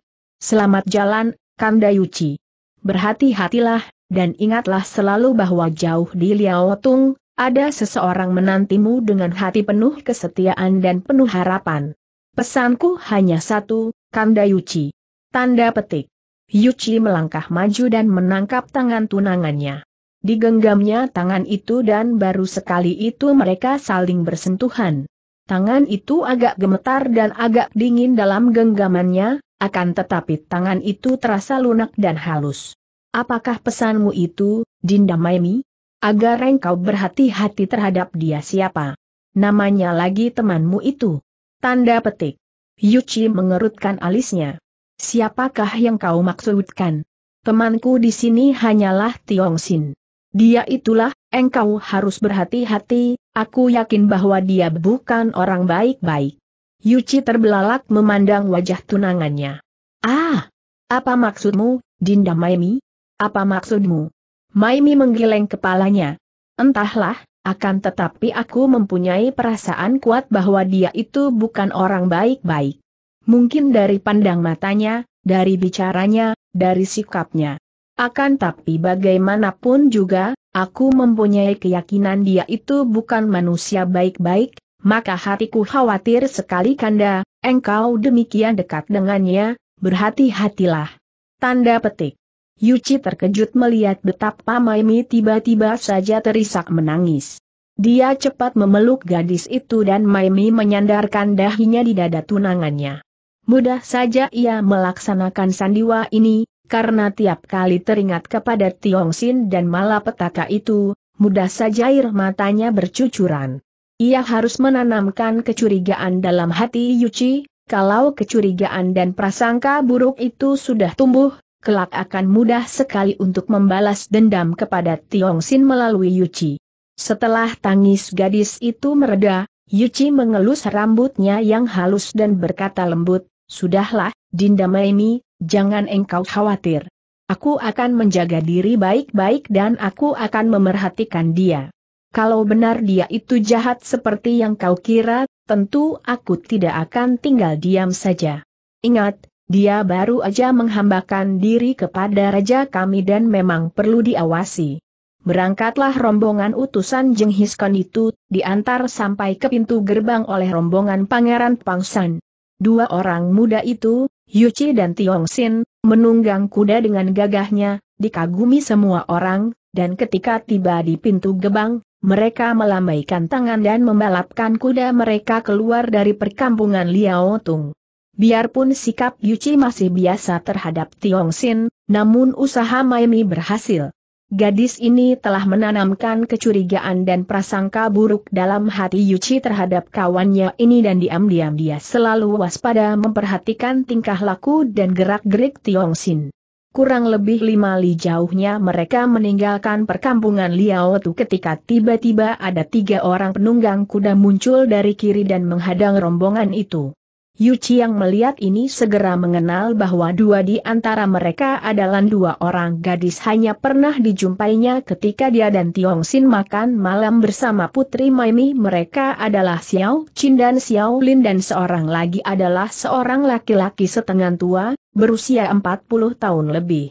Selamat jalan, Kandayuci. Berhati-hatilah, dan ingatlah selalu bahwa jauh di Liaotung, ada seseorang menantimu dengan hati penuh kesetiaan dan penuh harapan. Pesanku hanya satu, Kandayuci. Tanda petik. Yuchi melangkah maju dan menangkap tangan tunangannya. Digenggamnya tangan itu dan baru sekali itu mereka saling bersentuhan. Tangan itu agak gemetar dan agak dingin dalam genggamannya, akan tetapi tangan itu terasa lunak dan halus. Apakah pesanmu itu, Dinda Maimi? Agar engkau berhati-hati terhadap dia siapa. Namanya lagi temanmu itu. Tanda petik. Yuchi mengerutkan alisnya. Siapakah yang kau maksudkan? Temanku di sini hanyalah Tiong Sin. Dia itulah, engkau harus berhati-hati, aku yakin bahwa dia bukan orang baik-baik. Yuci terbelalak memandang wajah tunangannya. Ah! Apa maksudmu, Dinda Maimi? Apa maksudmu? Maimi menggeleng kepalanya. Entahlah, akan tetapi aku mempunyai perasaan kuat bahwa dia itu bukan orang baik-baik. Mungkin dari pandang matanya, dari bicaranya, dari sikapnya. Akan tapi bagaimanapun juga, aku mempunyai keyakinan dia itu bukan manusia baik-baik, maka hatiku khawatir sekali kanda, engkau demikian dekat dengannya, berhati-hatilah. Tanda petik. Yuci terkejut melihat betapa Maimi tiba-tiba saja terisak menangis. Dia cepat memeluk gadis itu dan Maimi menyandarkan dahinya di dada tunangannya. Mudah saja ia melaksanakan sandiwa ini, karena tiap kali teringat kepada Tiong Sin dan malapetaka itu, mudah saja air matanya bercucuran. Ia harus menanamkan kecurigaan dalam hati Yuci, kalau kecurigaan dan prasangka buruk itu sudah tumbuh, kelak akan mudah sekali untuk membalas dendam kepada Tiong Sin melalui Yuci. Setelah tangis gadis itu mereda, Yuci mengelus rambutnya yang halus dan berkata lembut, Sudahlah, Dinda Maimi, Jangan engkau khawatir. Aku akan menjaga diri baik-baik dan aku akan memerhatikan dia. Kalau benar dia itu jahat seperti yang kau kira, tentu aku tidak akan tinggal diam saja. Ingat, dia baru aja menghambakan diri kepada raja kami dan memang perlu diawasi. Berangkatlah rombongan utusan Jenghiskon itu, diantar sampai ke pintu gerbang oleh rombongan Pangeran Pangsan. Dua orang muda itu, Yuci dan Tiong Sin, menunggang kuda dengan gagahnya, dikagumi semua orang, dan ketika tiba di pintu gebang, mereka melambaikan tangan dan membalapkan kuda mereka keluar dari perkampungan Liao Tung. Biarpun sikap Yuci masih biasa terhadap Tiong Sin, namun usaha Maimi berhasil. Gadis ini telah menanamkan kecurigaan dan prasangka buruk dalam hati Yuci terhadap kawannya ini dan diam-diam dia selalu waspada memperhatikan tingkah laku dan gerak-gerik Tiong Sin. Kurang lebih lima li jauhnya mereka meninggalkan perkampungan Tu ketika tiba-tiba ada tiga orang penunggang kuda muncul dari kiri dan menghadang rombongan itu. Yu yang melihat ini segera mengenal bahwa dua di antara mereka adalah dua orang gadis hanya pernah dijumpainya ketika dia dan Tiong Sin makan malam bersama Putri Maimi mereka adalah Xiao Qin dan Xiao Lin dan seorang lagi adalah seorang laki-laki setengah tua, berusia 40 tahun lebih.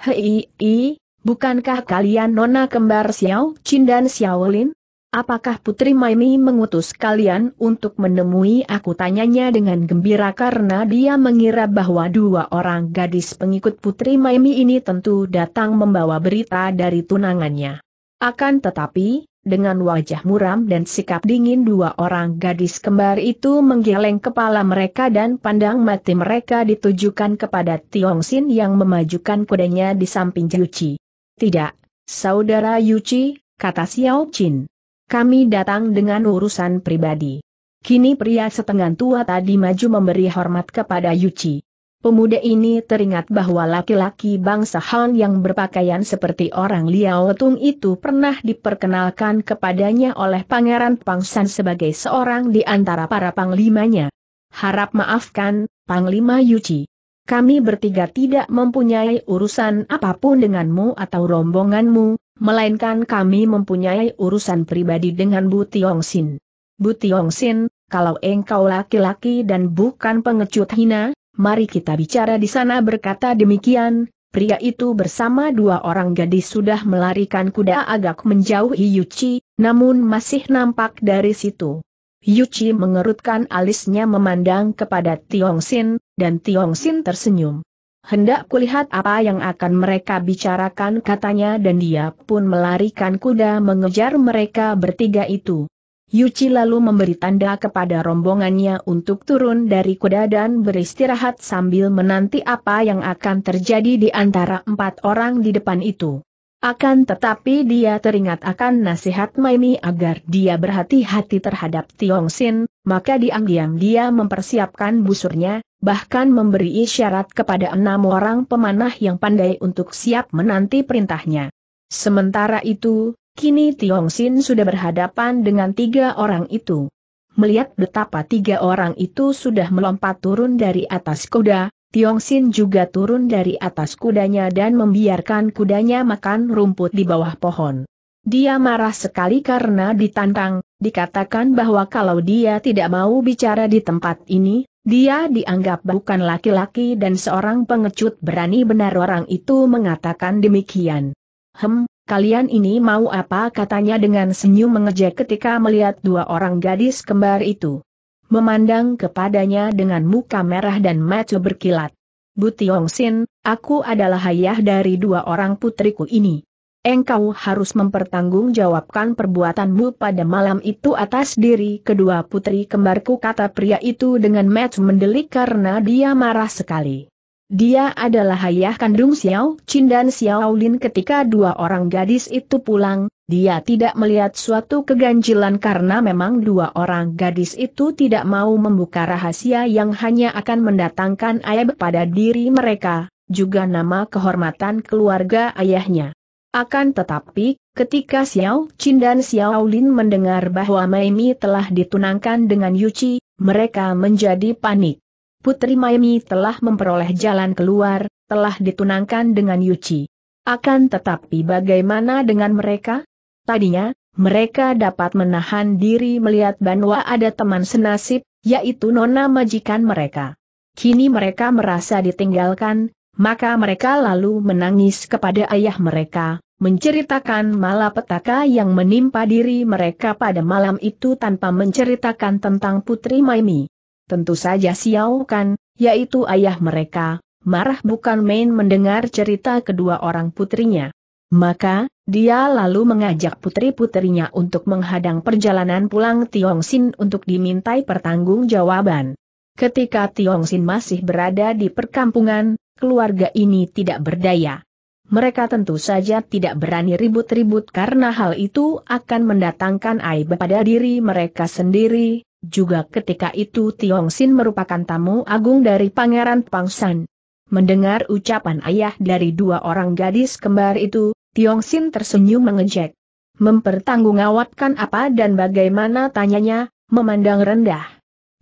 Hei, bukankah kalian nona kembar Xiao Qin dan Xiao Lin? Apakah Putri Maimi mengutus kalian untuk menemui aku tanyanya dengan gembira karena dia mengira bahwa dua orang gadis pengikut Putri Maimi ini tentu datang membawa berita dari tunangannya. Akan tetapi, dengan wajah muram dan sikap dingin dua orang gadis kembar itu menggeleng kepala mereka dan pandang mati mereka ditujukan kepada Tiong Sin yang memajukan kudanya di samping Yuci. Tidak, Saudara Yuci, kata Xiao Qin kami datang dengan urusan pribadi. Kini pria setengah tua tadi maju memberi hormat kepada Yuci. Pemuda ini teringat bahwa laki-laki bangsa Han yang berpakaian seperti orang Liao Tung itu pernah diperkenalkan kepadanya oleh Pangeran Pangsan sebagai seorang di antara para panglimanya. Harap maafkan, Panglima Yuci. Kami bertiga tidak mempunyai urusan apapun denganmu atau rombonganmu, melainkan kami mempunyai urusan pribadi dengan Bu Tiong Sin. Bu Tiong Sin, kalau engkau laki-laki dan bukan pengecut hina, mari kita bicara di sana berkata demikian, pria itu bersama dua orang gadis sudah melarikan kuda agak menjauh Yuci, namun masih nampak dari situ. Yuci mengerutkan alisnya memandang kepada Tiong Sin, dan Tiong Sin tersenyum. Hendak kulihat apa yang akan mereka bicarakan katanya dan dia pun melarikan kuda mengejar mereka bertiga itu. Yuci lalu memberi tanda kepada rombongannya untuk turun dari kuda dan beristirahat sambil menanti apa yang akan terjadi di antara empat orang di depan itu. Akan tetapi dia teringat akan nasihat Maimi agar dia berhati-hati terhadap Tiong Sin, maka diam-diam dia mempersiapkan busurnya, bahkan memberi isyarat kepada enam orang pemanah yang pandai untuk siap menanti perintahnya. Sementara itu, kini Tiong Sin sudah berhadapan dengan tiga orang itu. Melihat betapa tiga orang itu sudah melompat turun dari atas kuda, Tiong Sin juga turun dari atas kudanya dan membiarkan kudanya makan rumput di bawah pohon. Dia marah sekali karena ditantang, dikatakan bahwa kalau dia tidak mau bicara di tempat ini, dia dianggap bukan laki-laki dan seorang pengecut berani benar orang itu mengatakan demikian. Hem, kalian ini mau apa katanya dengan senyum mengejek ketika melihat dua orang gadis kembar itu memandang kepadanya dengan muka merah dan mata berkilat. Butiong Sin, aku adalah ayah dari dua orang putriku ini. Engkau harus mempertanggungjawabkan perbuatanmu pada malam itu atas diri kedua putri kembarku kata pria itu dengan mata mendelik karena dia marah sekali. Dia adalah ayah kandung Xiao Qin dan Xiao Lin ketika dua orang gadis itu pulang, dia tidak melihat suatu keganjilan karena memang dua orang gadis itu tidak mau membuka rahasia yang hanya akan mendatangkan ayah kepada diri mereka, juga nama kehormatan keluarga ayahnya. Akan tetapi, ketika Xiao Qin dan Xiao Lin mendengar bahwa Mei Maimi telah ditunangkan dengan Yuci, mereka menjadi panik. Putri Mei Maimi telah memperoleh jalan keluar, telah ditunangkan dengan Yuci. Akan tetapi bagaimana dengan mereka? Tadinya, mereka dapat menahan diri melihat Banwa ada teman senasib, yaitu nona majikan mereka. Kini mereka merasa ditinggalkan, maka mereka lalu menangis kepada ayah mereka, menceritakan malapetaka yang menimpa diri mereka pada malam itu tanpa menceritakan tentang Putri Maimi. Tentu saja Xiao Kan, yaitu ayah mereka, marah bukan main mendengar cerita kedua orang putrinya. Maka, dia lalu mengajak putri-putrinya untuk menghadang perjalanan pulang Tiong Sin untuk dimintai pertanggungjawaban. Ketika Tiong Sin masih berada di perkampungan, keluarga ini tidak berdaya. Mereka tentu saja tidak berani ribut-ribut karena hal itu akan mendatangkan aib pada diri mereka sendiri, juga ketika itu Tiong Sin merupakan tamu agung dari Pangeran Pangsan. Mendengar ucapan ayah dari dua orang gadis kembar itu, Tiong Sin tersenyum mengejek. Mempertanggungjawabkan apa dan bagaimana tanyanya, memandang rendah.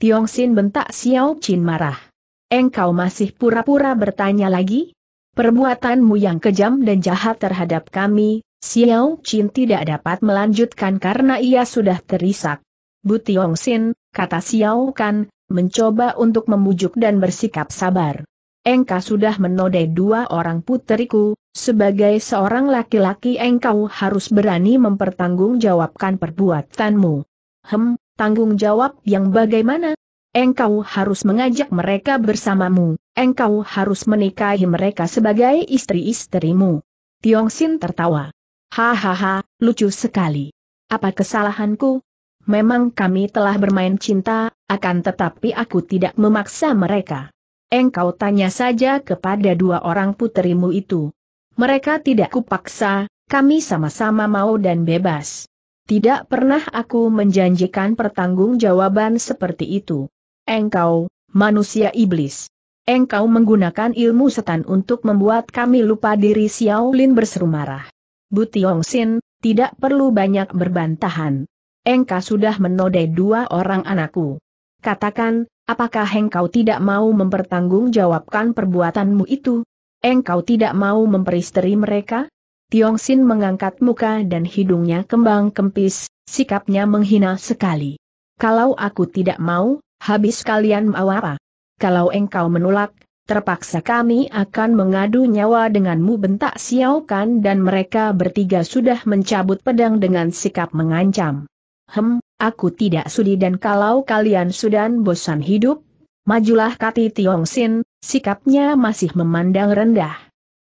Tiong Sin bentak Xiao Chin marah. Engkau masih pura-pura bertanya lagi? Perbuatanmu yang kejam dan jahat terhadap kami, Xiao Chin tidak dapat melanjutkan karena ia sudah terisak. Bu Tiong Sin, kata Xiao Kan, mencoba untuk membujuk dan bersikap sabar engkau sudah menodai dua orang puteriku, sebagai seorang laki-laki engkau harus berani mempertanggungjawabkan perbuatanmu. Hem, tanggung jawab yang bagaimana? Engkau harus mengajak mereka bersamamu, engkau harus menikahi mereka sebagai istri-istrimu. Tiong Sin tertawa. Hahaha, lucu sekali. Apa kesalahanku? Memang kami telah bermain cinta, akan tetapi aku tidak memaksa mereka. Engkau tanya saja kepada dua orang puterimu itu. Mereka tidak kupaksa, kami sama-sama mau dan bebas. Tidak pernah aku menjanjikan pertanggungjawaban seperti itu. Engkau, manusia iblis. Engkau menggunakan ilmu setan untuk membuat kami lupa diri Xiao Lin berseru marah. Bu Tiong Sin, tidak perlu banyak berbantahan. Engkau sudah menodai dua orang anakku. Katakan, Apakah engkau tidak mau mempertanggungjawabkan perbuatanmu itu? Engkau tidak mau memperisteri mereka? Tiong Sin mengangkat muka dan hidungnya kembang kempis, sikapnya menghina sekali. Kalau aku tidak mau, habis kalian mau apa? Kalau engkau menolak, terpaksa kami akan mengadu nyawa denganmu bentak Xiao Kan dan mereka bertiga sudah mencabut pedang dengan sikap mengancam. Hem, aku tidak sudi dan kalau kalian sudah bosan hidup, majulah Kati Tiong Sin, sikapnya masih memandang rendah.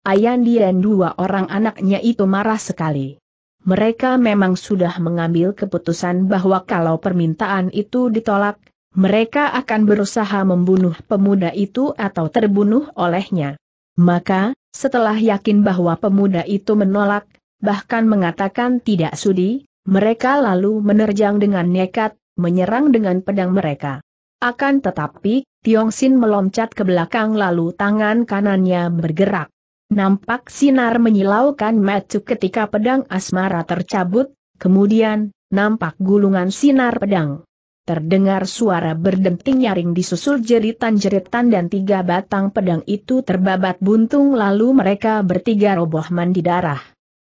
Ayandi dan dua orang anaknya itu marah sekali. Mereka memang sudah mengambil keputusan bahwa kalau permintaan itu ditolak, mereka akan berusaha membunuh pemuda itu atau terbunuh olehnya. Maka, setelah yakin bahwa pemuda itu menolak, bahkan mengatakan tidak sudi, mereka lalu menerjang dengan nekat, menyerang dengan pedang mereka. Akan tetapi, Tiong Sin meloncat ke belakang lalu tangan kanannya bergerak. Nampak sinar menyilaukan matuk ketika pedang asmara tercabut, kemudian, nampak gulungan sinar pedang. Terdengar suara berdenting nyaring disusul jeritan-jeritan dan tiga batang pedang itu terbabat buntung lalu mereka bertiga roboh mandi darah.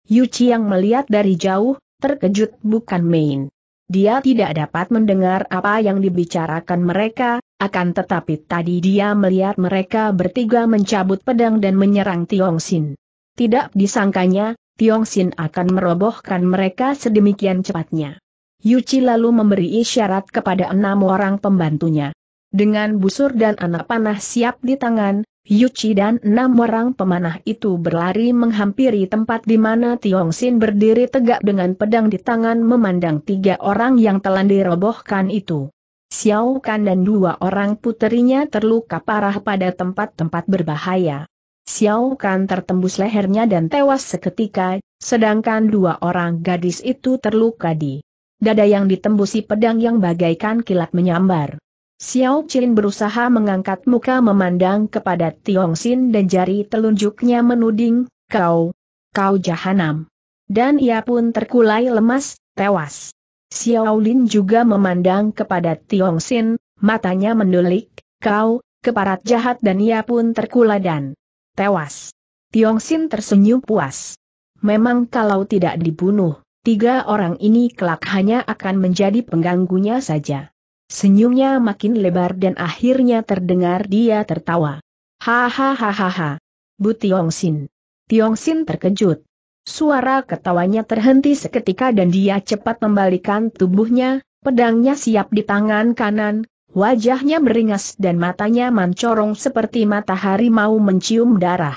Yu Chiang melihat dari jauh, terkejut bukan main. Dia tidak dapat mendengar apa yang dibicarakan mereka, akan tetapi tadi dia melihat mereka bertiga mencabut pedang dan menyerang Tiong Sin. Tidak disangkanya, Tiong Sin akan merobohkan mereka sedemikian cepatnya. Yuci lalu memberi isyarat kepada enam orang pembantunya. Dengan busur dan anak panah siap di tangan, Yuchi dan enam orang pemanah itu berlari menghampiri tempat di mana Tiong Sin berdiri tegak dengan pedang di tangan memandang tiga orang yang telah dirobohkan itu. Xiao Kan dan dua orang puterinya terluka parah pada tempat-tempat berbahaya. Xiao Kan tertembus lehernya dan tewas seketika, sedangkan dua orang gadis itu terluka di dada yang ditembusi pedang yang bagaikan kilat menyambar. Xiao Qin berusaha mengangkat muka memandang kepada Tiong Xin dan jari telunjuknya menuding, kau, kau jahanam. Dan ia pun terkulai lemas, tewas. Xiao Lin juga memandang kepada Tiong Xin, matanya mendulik, kau, keparat jahat dan ia pun terkulai dan tewas. Tiong Xin tersenyum puas. Memang kalau tidak dibunuh, tiga orang ini kelak hanya akan menjadi pengganggunya saja. Senyumnya makin lebar dan akhirnya terdengar dia tertawa. Hahaha. Bu Tiong Sin. Tiong Sin terkejut. Suara ketawanya terhenti seketika dan dia cepat membalikan tubuhnya, pedangnya siap di tangan kanan, wajahnya meringas dan matanya mancorong seperti matahari mau mencium darah.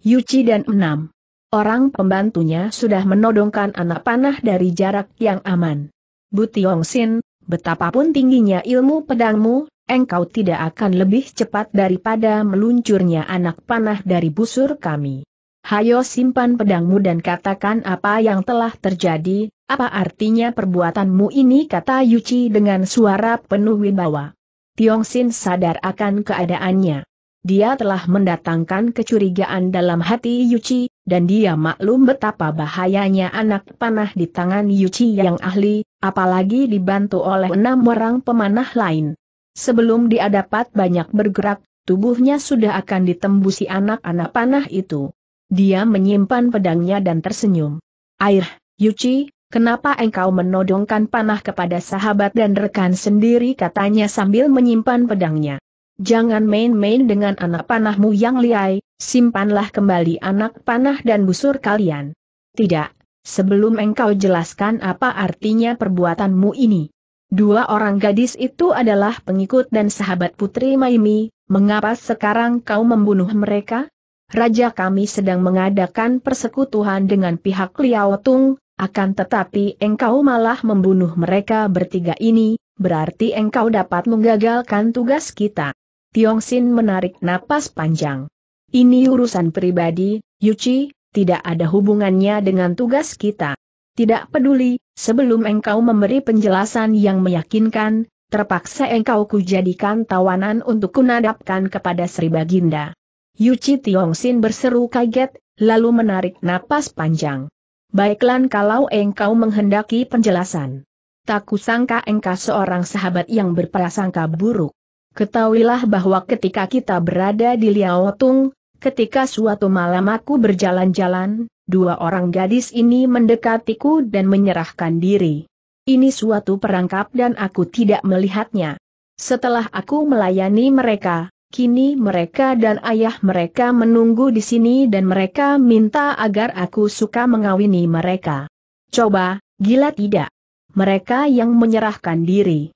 Yuci dan enam. Orang pembantunya sudah menodongkan anak panah dari jarak yang aman. Bu Tiong Sin, Betapapun tingginya ilmu pedangmu, engkau tidak akan lebih cepat daripada meluncurnya anak panah dari busur kami. Hayo simpan pedangmu dan katakan apa yang telah terjadi, apa artinya perbuatanmu ini kata Yuci dengan suara penuh wibawa. Tiong Sin sadar akan keadaannya dia telah mendatangkan kecurigaan dalam hati Yuci, dan dia maklum betapa bahayanya anak panah di tangan Yuci yang ahli, apalagi dibantu oleh enam orang pemanah lain. Sebelum dia dapat banyak bergerak, tubuhnya sudah akan ditembusi anak-anak panah itu. Dia menyimpan pedangnya dan tersenyum. Air, Yuci, kenapa engkau menodongkan panah kepada sahabat dan rekan sendiri katanya sambil menyimpan pedangnya. Jangan main-main dengan anak panahmu yang liai, simpanlah kembali anak panah dan busur kalian. Tidak, sebelum engkau jelaskan apa artinya perbuatanmu ini. Dua orang gadis itu adalah pengikut dan sahabat Putri Maimi, mengapa sekarang kau membunuh mereka? Raja kami sedang mengadakan persekutuan dengan pihak Liao Tung, akan tetapi engkau malah membunuh mereka bertiga ini, berarti engkau dapat menggagalkan tugas kita. Tiong Sin menarik napas panjang. Ini urusan pribadi, Yuci, tidak ada hubungannya dengan tugas kita. Tidak peduli, sebelum engkau memberi penjelasan yang meyakinkan, terpaksa engkau kujadikan tawanan untuk kunadapkan kepada Sri Baginda. Yuci Tiong Sin berseru kaget, lalu menarik napas panjang. Baiklah kalau engkau menghendaki penjelasan. Tak kusangka engkau seorang sahabat yang berprasangka buruk. Ketahuilah bahwa ketika kita berada di Liaotung, ketika suatu malam aku berjalan-jalan, dua orang gadis ini mendekatiku dan menyerahkan diri. Ini suatu perangkap dan aku tidak melihatnya. Setelah aku melayani mereka, kini mereka dan ayah mereka menunggu di sini dan mereka minta agar aku suka mengawini mereka. Coba, gila tidak? Mereka yang menyerahkan diri.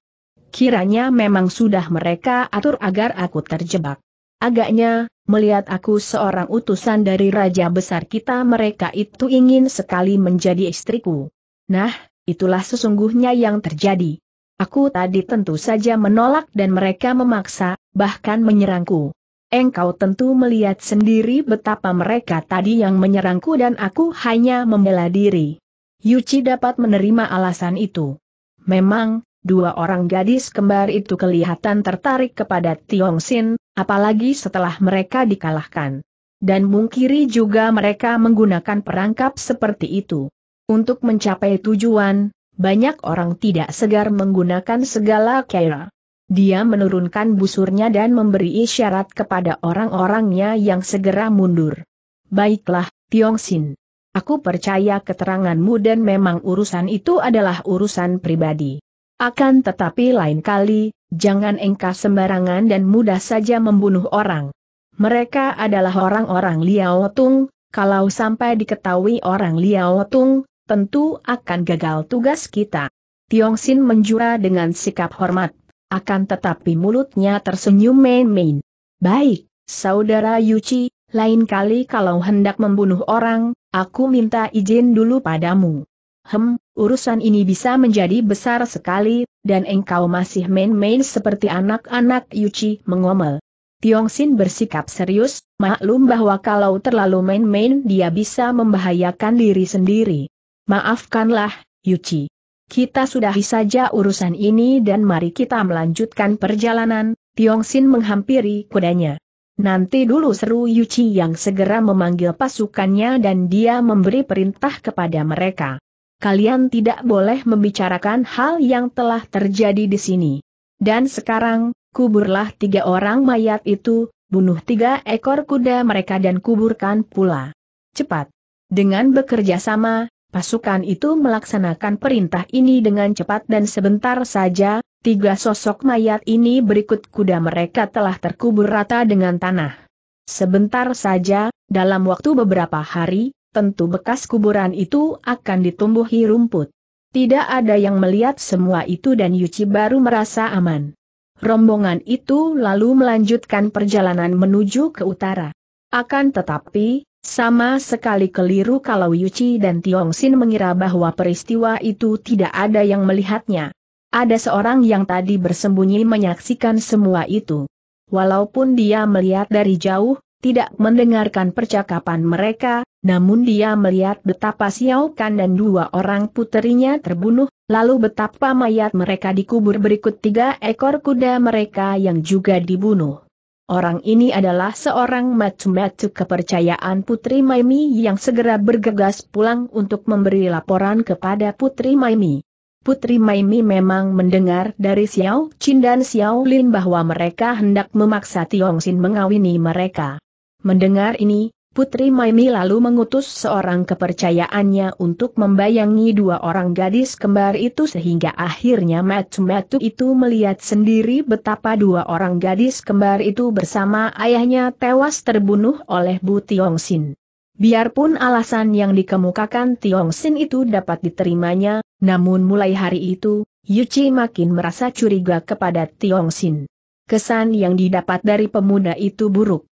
Kiranya memang sudah mereka atur agar aku terjebak. Agaknya, melihat aku seorang utusan dari Raja Besar kita mereka itu ingin sekali menjadi istriku. Nah, itulah sesungguhnya yang terjadi. Aku tadi tentu saja menolak dan mereka memaksa, bahkan menyerangku. Engkau tentu melihat sendiri betapa mereka tadi yang menyerangku dan aku hanya membela diri. Yuci dapat menerima alasan itu. Memang, dua orang gadis kembar itu kelihatan tertarik kepada Tiong Sin, apalagi setelah mereka dikalahkan. Dan mungkiri juga mereka menggunakan perangkap seperti itu. Untuk mencapai tujuan, banyak orang tidak segar menggunakan segala cara. Dia menurunkan busurnya dan memberi isyarat kepada orang-orangnya yang segera mundur. Baiklah, Tiong Sin. Aku percaya keteranganmu dan memang urusan itu adalah urusan pribadi. Akan tetapi lain kali, jangan engkau sembarangan dan mudah saja membunuh orang. Mereka adalah orang-orang Liao Tung, kalau sampai diketahui orang Liao Tung, tentu akan gagal tugas kita. Tiong Sin menjura dengan sikap hormat, akan tetapi mulutnya tersenyum main-main. Baik, Saudara Yuci, lain kali kalau hendak membunuh orang, aku minta izin dulu padamu. Hem, urusan ini bisa menjadi besar sekali, dan engkau masih main-main seperti anak-anak Yuci mengomel. Tiong Sin bersikap serius, maklum bahwa kalau terlalu main-main dia bisa membahayakan diri sendiri. Maafkanlah, Yuci. Kita sudahi saja urusan ini dan mari kita melanjutkan perjalanan, Tiong Sin menghampiri kudanya. Nanti dulu seru Yuci yang segera memanggil pasukannya dan dia memberi perintah kepada mereka kalian tidak boleh membicarakan hal yang telah terjadi di sini. Dan sekarang, kuburlah tiga orang mayat itu, bunuh tiga ekor kuda mereka dan kuburkan pula. Cepat. Dengan bekerja sama, pasukan itu melaksanakan perintah ini dengan cepat dan sebentar saja, tiga sosok mayat ini berikut kuda mereka telah terkubur rata dengan tanah. Sebentar saja, dalam waktu beberapa hari, tentu bekas kuburan itu akan ditumbuhi rumput. Tidak ada yang melihat semua itu dan Yuci baru merasa aman. Rombongan itu lalu melanjutkan perjalanan menuju ke utara. Akan tetapi, sama sekali keliru kalau Yuci dan Tiong Sin mengira bahwa peristiwa itu tidak ada yang melihatnya. Ada seorang yang tadi bersembunyi menyaksikan semua itu. Walaupun dia melihat dari jauh, tidak mendengarkan percakapan mereka, namun dia melihat betapa Xiao Kan dan dua orang puterinya terbunuh, lalu betapa mayat mereka dikubur berikut tiga ekor kuda mereka yang juga dibunuh. Orang ini adalah seorang matu-matu kepercayaan Putri Maimi yang segera bergegas pulang untuk memberi laporan kepada Putri Maimi. Putri Maimi memang mendengar dari Xiao Qin dan Xiao Lin bahwa mereka hendak memaksa Tiong Xin mengawini mereka. Mendengar ini, Putri Maimi lalu mengutus seorang kepercayaannya untuk membayangi dua orang gadis kembar itu sehingga akhirnya Matu Matu itu melihat sendiri betapa dua orang gadis kembar itu bersama ayahnya tewas terbunuh oleh Bu Tiong Sin. Biarpun alasan yang dikemukakan Tiong Sin itu dapat diterimanya, namun mulai hari itu, Yuci makin merasa curiga kepada Tiong Sin. Kesan yang didapat dari pemuda itu buruk.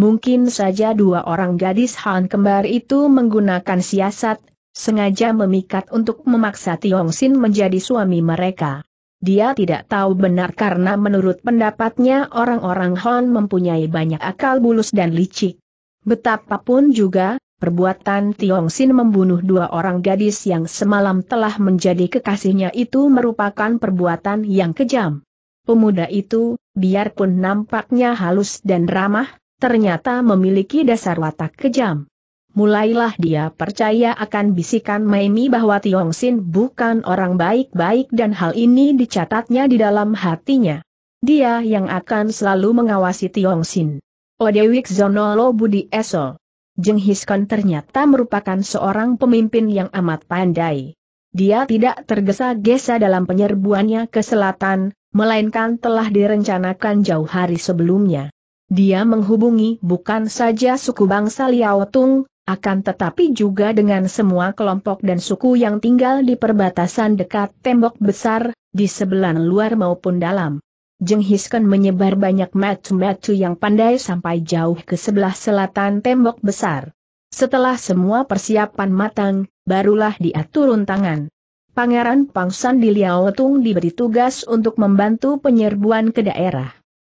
Mungkin saja dua orang gadis Han kembar itu menggunakan siasat, sengaja memikat untuk memaksa Tiong Sin menjadi suami mereka. Dia tidak tahu benar karena menurut pendapatnya orang-orang Han mempunyai banyak akal bulus dan licik. Betapapun juga, perbuatan Tiong Sin membunuh dua orang gadis yang semalam telah menjadi kekasihnya itu merupakan perbuatan yang kejam. Pemuda itu, biarpun nampaknya halus dan ramah, ternyata memiliki dasar watak kejam. Mulailah dia percaya akan bisikan Maimi bahwa Tiong Sin bukan orang baik-baik dan hal ini dicatatnya di dalam hatinya. Dia yang akan selalu mengawasi Tiong Sin. Odewik Zonolo Budi Esol. Jeng Hiskon ternyata merupakan seorang pemimpin yang amat pandai. Dia tidak tergesa-gesa dalam penyerbuannya ke selatan, melainkan telah direncanakan jauh hari sebelumnya. Dia menghubungi bukan saja suku bangsa Liao Tung, akan tetapi juga dengan semua kelompok dan suku yang tinggal di perbatasan dekat tembok besar, di sebelah luar maupun dalam. Jenghiskan menyebar banyak metu-metu yang pandai sampai jauh ke sebelah selatan tembok besar. Setelah semua persiapan matang, barulah dia turun tangan. Pangeran Pangsan di Liao Tung diberi tugas untuk membantu penyerbuan ke daerah.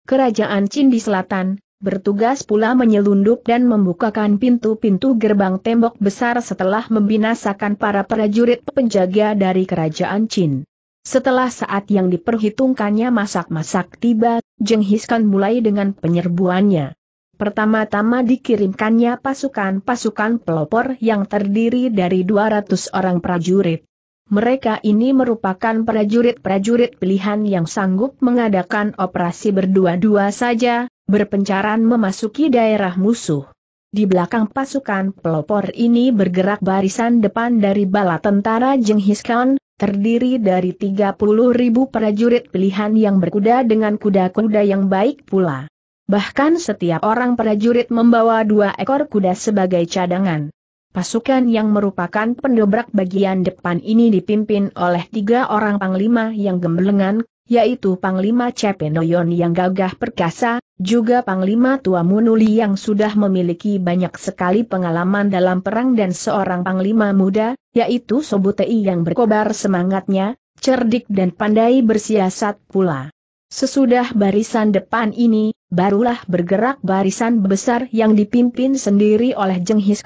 Kerajaan Qin di selatan, bertugas pula menyelundup dan membukakan pintu-pintu gerbang tembok besar setelah membinasakan para prajurit penjaga dari kerajaan Qin. Setelah saat yang diperhitungkannya masak-masak tiba, jenghiskan mulai dengan penyerbuannya. Pertama-tama dikirimkannya pasukan-pasukan pelopor yang terdiri dari 200 orang prajurit. Mereka ini merupakan prajurit-prajurit pilihan yang sanggup mengadakan operasi berdua-dua saja, berpencaran memasuki daerah musuh. Di belakang pasukan pelopor ini bergerak barisan depan dari bala tentara Jenghis Khan, terdiri dari 30 ribu prajurit pilihan yang berkuda dengan kuda-kuda yang baik pula. Bahkan setiap orang prajurit membawa dua ekor kuda sebagai cadangan. Pasukan yang merupakan pendobrak bagian depan ini dipimpin oleh tiga orang panglima yang gemblengan, yaitu Panglima Cepenoyon yang gagah perkasa, juga Panglima Tua Munuli yang sudah memiliki banyak sekali pengalaman dalam perang dan seorang Panglima muda, yaitu Sobutei yang berkobar semangatnya, cerdik dan pandai bersiasat pula. Sesudah barisan depan ini, barulah bergerak barisan besar yang dipimpin sendiri oleh Jenghis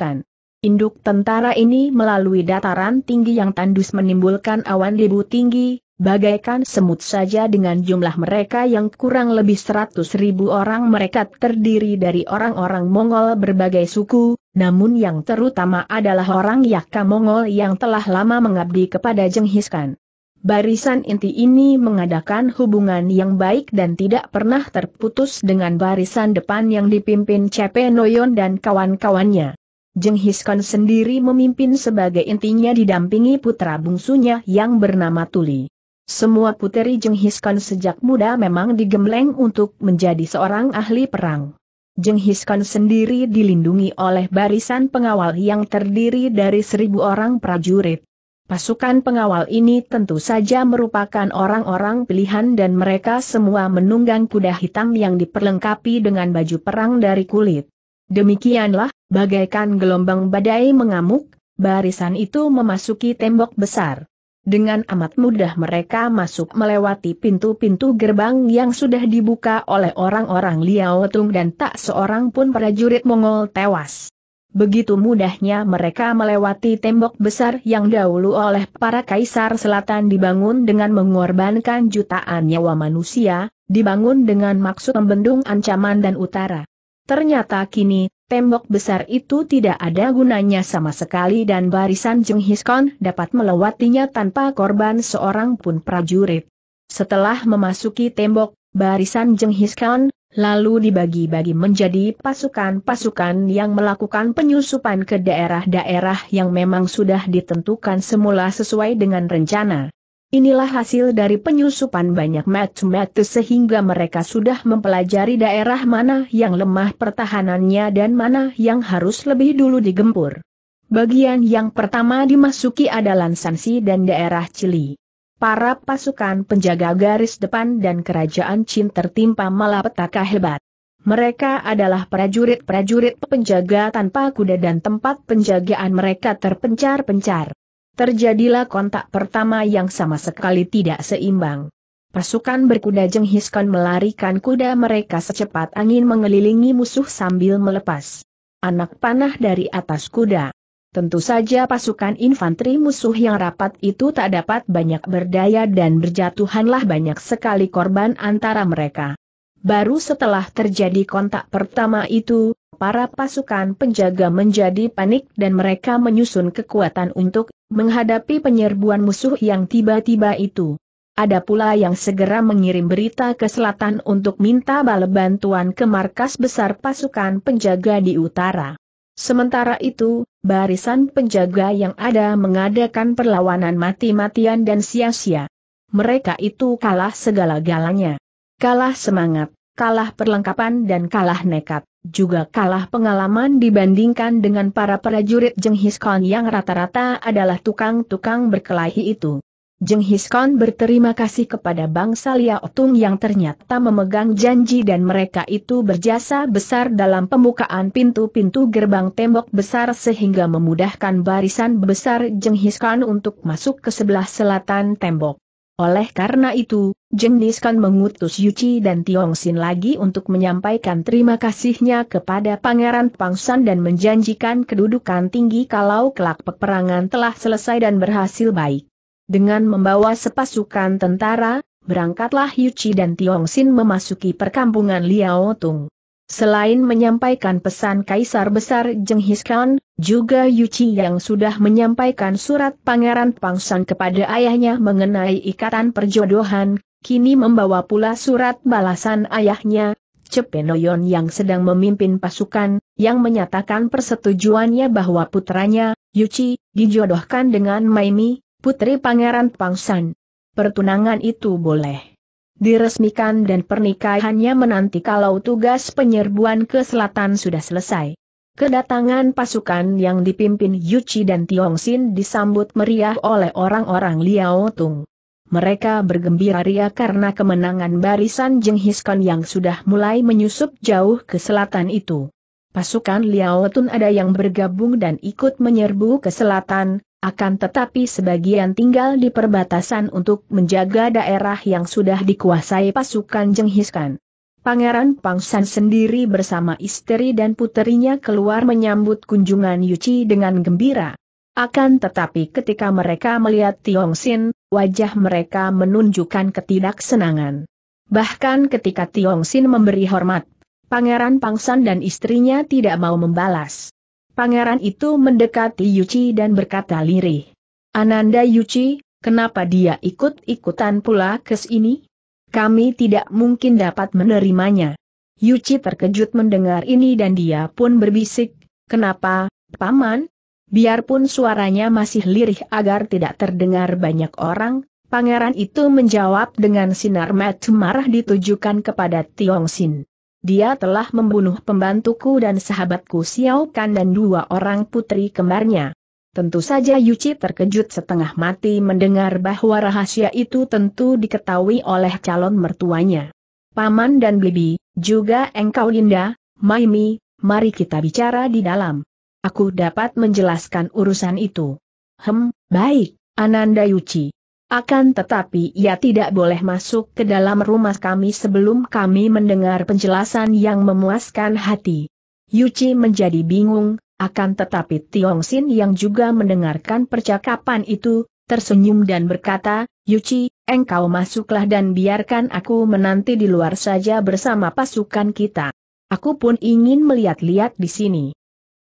Induk tentara ini melalui dataran tinggi yang tandus menimbulkan awan debu tinggi, bagaikan semut saja dengan jumlah mereka yang kurang lebih 100 ribu orang mereka terdiri dari orang-orang Mongol berbagai suku, namun yang terutama adalah orang Yakka Mongol yang telah lama mengabdi kepada Jenghis Khan. Barisan inti ini mengadakan hubungan yang baik dan tidak pernah terputus dengan barisan depan yang dipimpin Cepe Noyon dan kawan-kawannya. Jeng Khan sendiri memimpin sebagai intinya didampingi putra bungsunya yang bernama Tuli. Semua puteri Jeng Khan sejak muda memang digembleng untuk menjadi seorang ahli perang. Jeng Khan sendiri dilindungi oleh barisan pengawal yang terdiri dari seribu orang prajurit. Pasukan pengawal ini tentu saja merupakan orang-orang pilihan dan mereka semua menunggang kuda hitam yang diperlengkapi dengan baju perang dari kulit. Demikianlah, Bagaikan gelombang badai mengamuk, barisan itu memasuki tembok besar. Dengan amat mudah mereka masuk melewati pintu-pintu gerbang yang sudah dibuka oleh orang-orang Liao Tung dan tak seorang pun prajurit Mongol tewas. Begitu mudahnya mereka melewati tembok besar yang dahulu oleh para kaisar selatan dibangun dengan mengorbankan jutaan nyawa manusia, dibangun dengan maksud membendung ancaman dan utara. Ternyata kini Tembok besar itu tidak ada gunanya sama sekali dan barisan Jung Hiskon dapat melewatinya tanpa korban seorang pun prajurit. Setelah memasuki tembok, barisan Jung Hiskon, lalu dibagi-bagi menjadi pasukan-pasukan yang melakukan penyusupan ke daerah-daerah yang memang sudah ditentukan semula sesuai dengan rencana. Inilah hasil dari penyusupan banyak matu-matu sehingga mereka sudah mempelajari daerah mana yang lemah pertahanannya dan mana yang harus lebih dulu digempur. Bagian yang pertama dimasuki adalah Sansi dan daerah Cili. Para pasukan penjaga garis depan dan kerajaan Chin tertimpa malapetaka hebat. Mereka adalah prajurit-prajurit penjaga tanpa kuda dan tempat penjagaan mereka terpencar-pencar terjadilah kontak pertama yang sama sekali tidak seimbang. Pasukan berkuda jenghiskan melarikan kuda mereka secepat angin mengelilingi musuh sambil melepas anak panah dari atas kuda. Tentu saja pasukan infanteri musuh yang rapat itu tak dapat banyak berdaya dan berjatuhanlah banyak sekali korban antara mereka. Baru setelah terjadi kontak pertama itu, para pasukan penjaga menjadi panik dan mereka menyusun kekuatan untuk menghadapi penyerbuan musuh yang tiba-tiba itu. Ada pula yang segera mengirim berita ke selatan untuk minta bala bantuan ke markas besar pasukan penjaga di utara. Sementara itu, barisan penjaga yang ada mengadakan perlawanan mati-matian dan sia-sia. Mereka itu kalah segala-galanya. Kalah semangat, kalah perlengkapan dan kalah nekat juga kalah pengalaman dibandingkan dengan para prajurit Jenghis Khan yang rata-rata adalah tukang-tukang berkelahi itu. Jenghis Khan berterima kasih kepada bangsa Liaotung yang ternyata memegang janji dan mereka itu berjasa besar dalam pembukaan pintu-pintu gerbang tembok besar sehingga memudahkan barisan besar Jenghis Khan untuk masuk ke sebelah selatan tembok. Oleh karena itu, Jengnis Kan mengutus Yuci dan Tiong Sin lagi untuk menyampaikan terima kasihnya kepada Pangeran Pangsan dan menjanjikan kedudukan tinggi kalau kelak peperangan telah selesai dan berhasil baik. Dengan membawa sepasukan tentara, berangkatlah Yuci dan Tiong Sin memasuki perkampungan Liao Tung. Selain menyampaikan pesan Kaisar Besar Jenghis Khan, juga Yuci yang sudah menyampaikan surat Pangeran Pangsan kepada ayahnya mengenai ikatan perjodohan, kini membawa pula surat balasan ayahnya, Cepenoyon yang sedang memimpin pasukan, yang menyatakan persetujuannya bahwa putranya, Yuci, dijodohkan dengan Maimi, putri Pangeran Pangsan. Pertunangan itu boleh diresmikan dan pernikahannya menanti kalau tugas penyerbuan ke selatan sudah selesai. Kedatangan pasukan yang dipimpin Yuchi dan Tiong Sin disambut meriah oleh orang-orang Liao Tung. Mereka bergembira ria karena kemenangan barisan Jenghis Khan yang sudah mulai menyusup jauh ke selatan itu. Pasukan Liao Tung ada yang bergabung dan ikut menyerbu ke selatan, akan tetapi sebagian tinggal di perbatasan untuk menjaga daerah yang sudah dikuasai pasukan Jenghis Khan. Pangeran Pangsan sendiri bersama istri dan puterinya keluar menyambut kunjungan Yuci dengan gembira. Akan tetapi ketika mereka melihat Tiong Sin, wajah mereka menunjukkan ketidaksenangan. Bahkan ketika Tiong Sin memberi hormat, Pangeran Pangsan dan istrinya tidak mau membalas pangeran itu mendekati Yuci dan berkata lirih. Ananda Yuci, kenapa dia ikut-ikutan pula ke sini? Kami tidak mungkin dapat menerimanya. Yuci terkejut mendengar ini dan dia pun berbisik, kenapa, Paman? Biarpun suaranya masih lirih agar tidak terdengar banyak orang, pangeran itu menjawab dengan sinar mata marah ditujukan kepada Tiong Sin dia telah membunuh pembantuku dan sahabatku Xiao Kan dan dua orang putri kembarnya. Tentu saja Yuci terkejut setengah mati mendengar bahwa rahasia itu tentu diketahui oleh calon mertuanya. Paman dan Bibi, juga engkau Linda, Maimi, mari kita bicara di dalam. Aku dapat menjelaskan urusan itu. Hem, baik, Ananda Yuci. Akan tetapi ia tidak boleh masuk ke dalam rumah kami sebelum kami mendengar penjelasan yang memuaskan hati. Yuci menjadi bingung, akan tetapi Tiong Sin yang juga mendengarkan percakapan itu, tersenyum dan berkata, Yuci, engkau masuklah dan biarkan aku menanti di luar saja bersama pasukan kita. Aku pun ingin melihat-lihat di sini.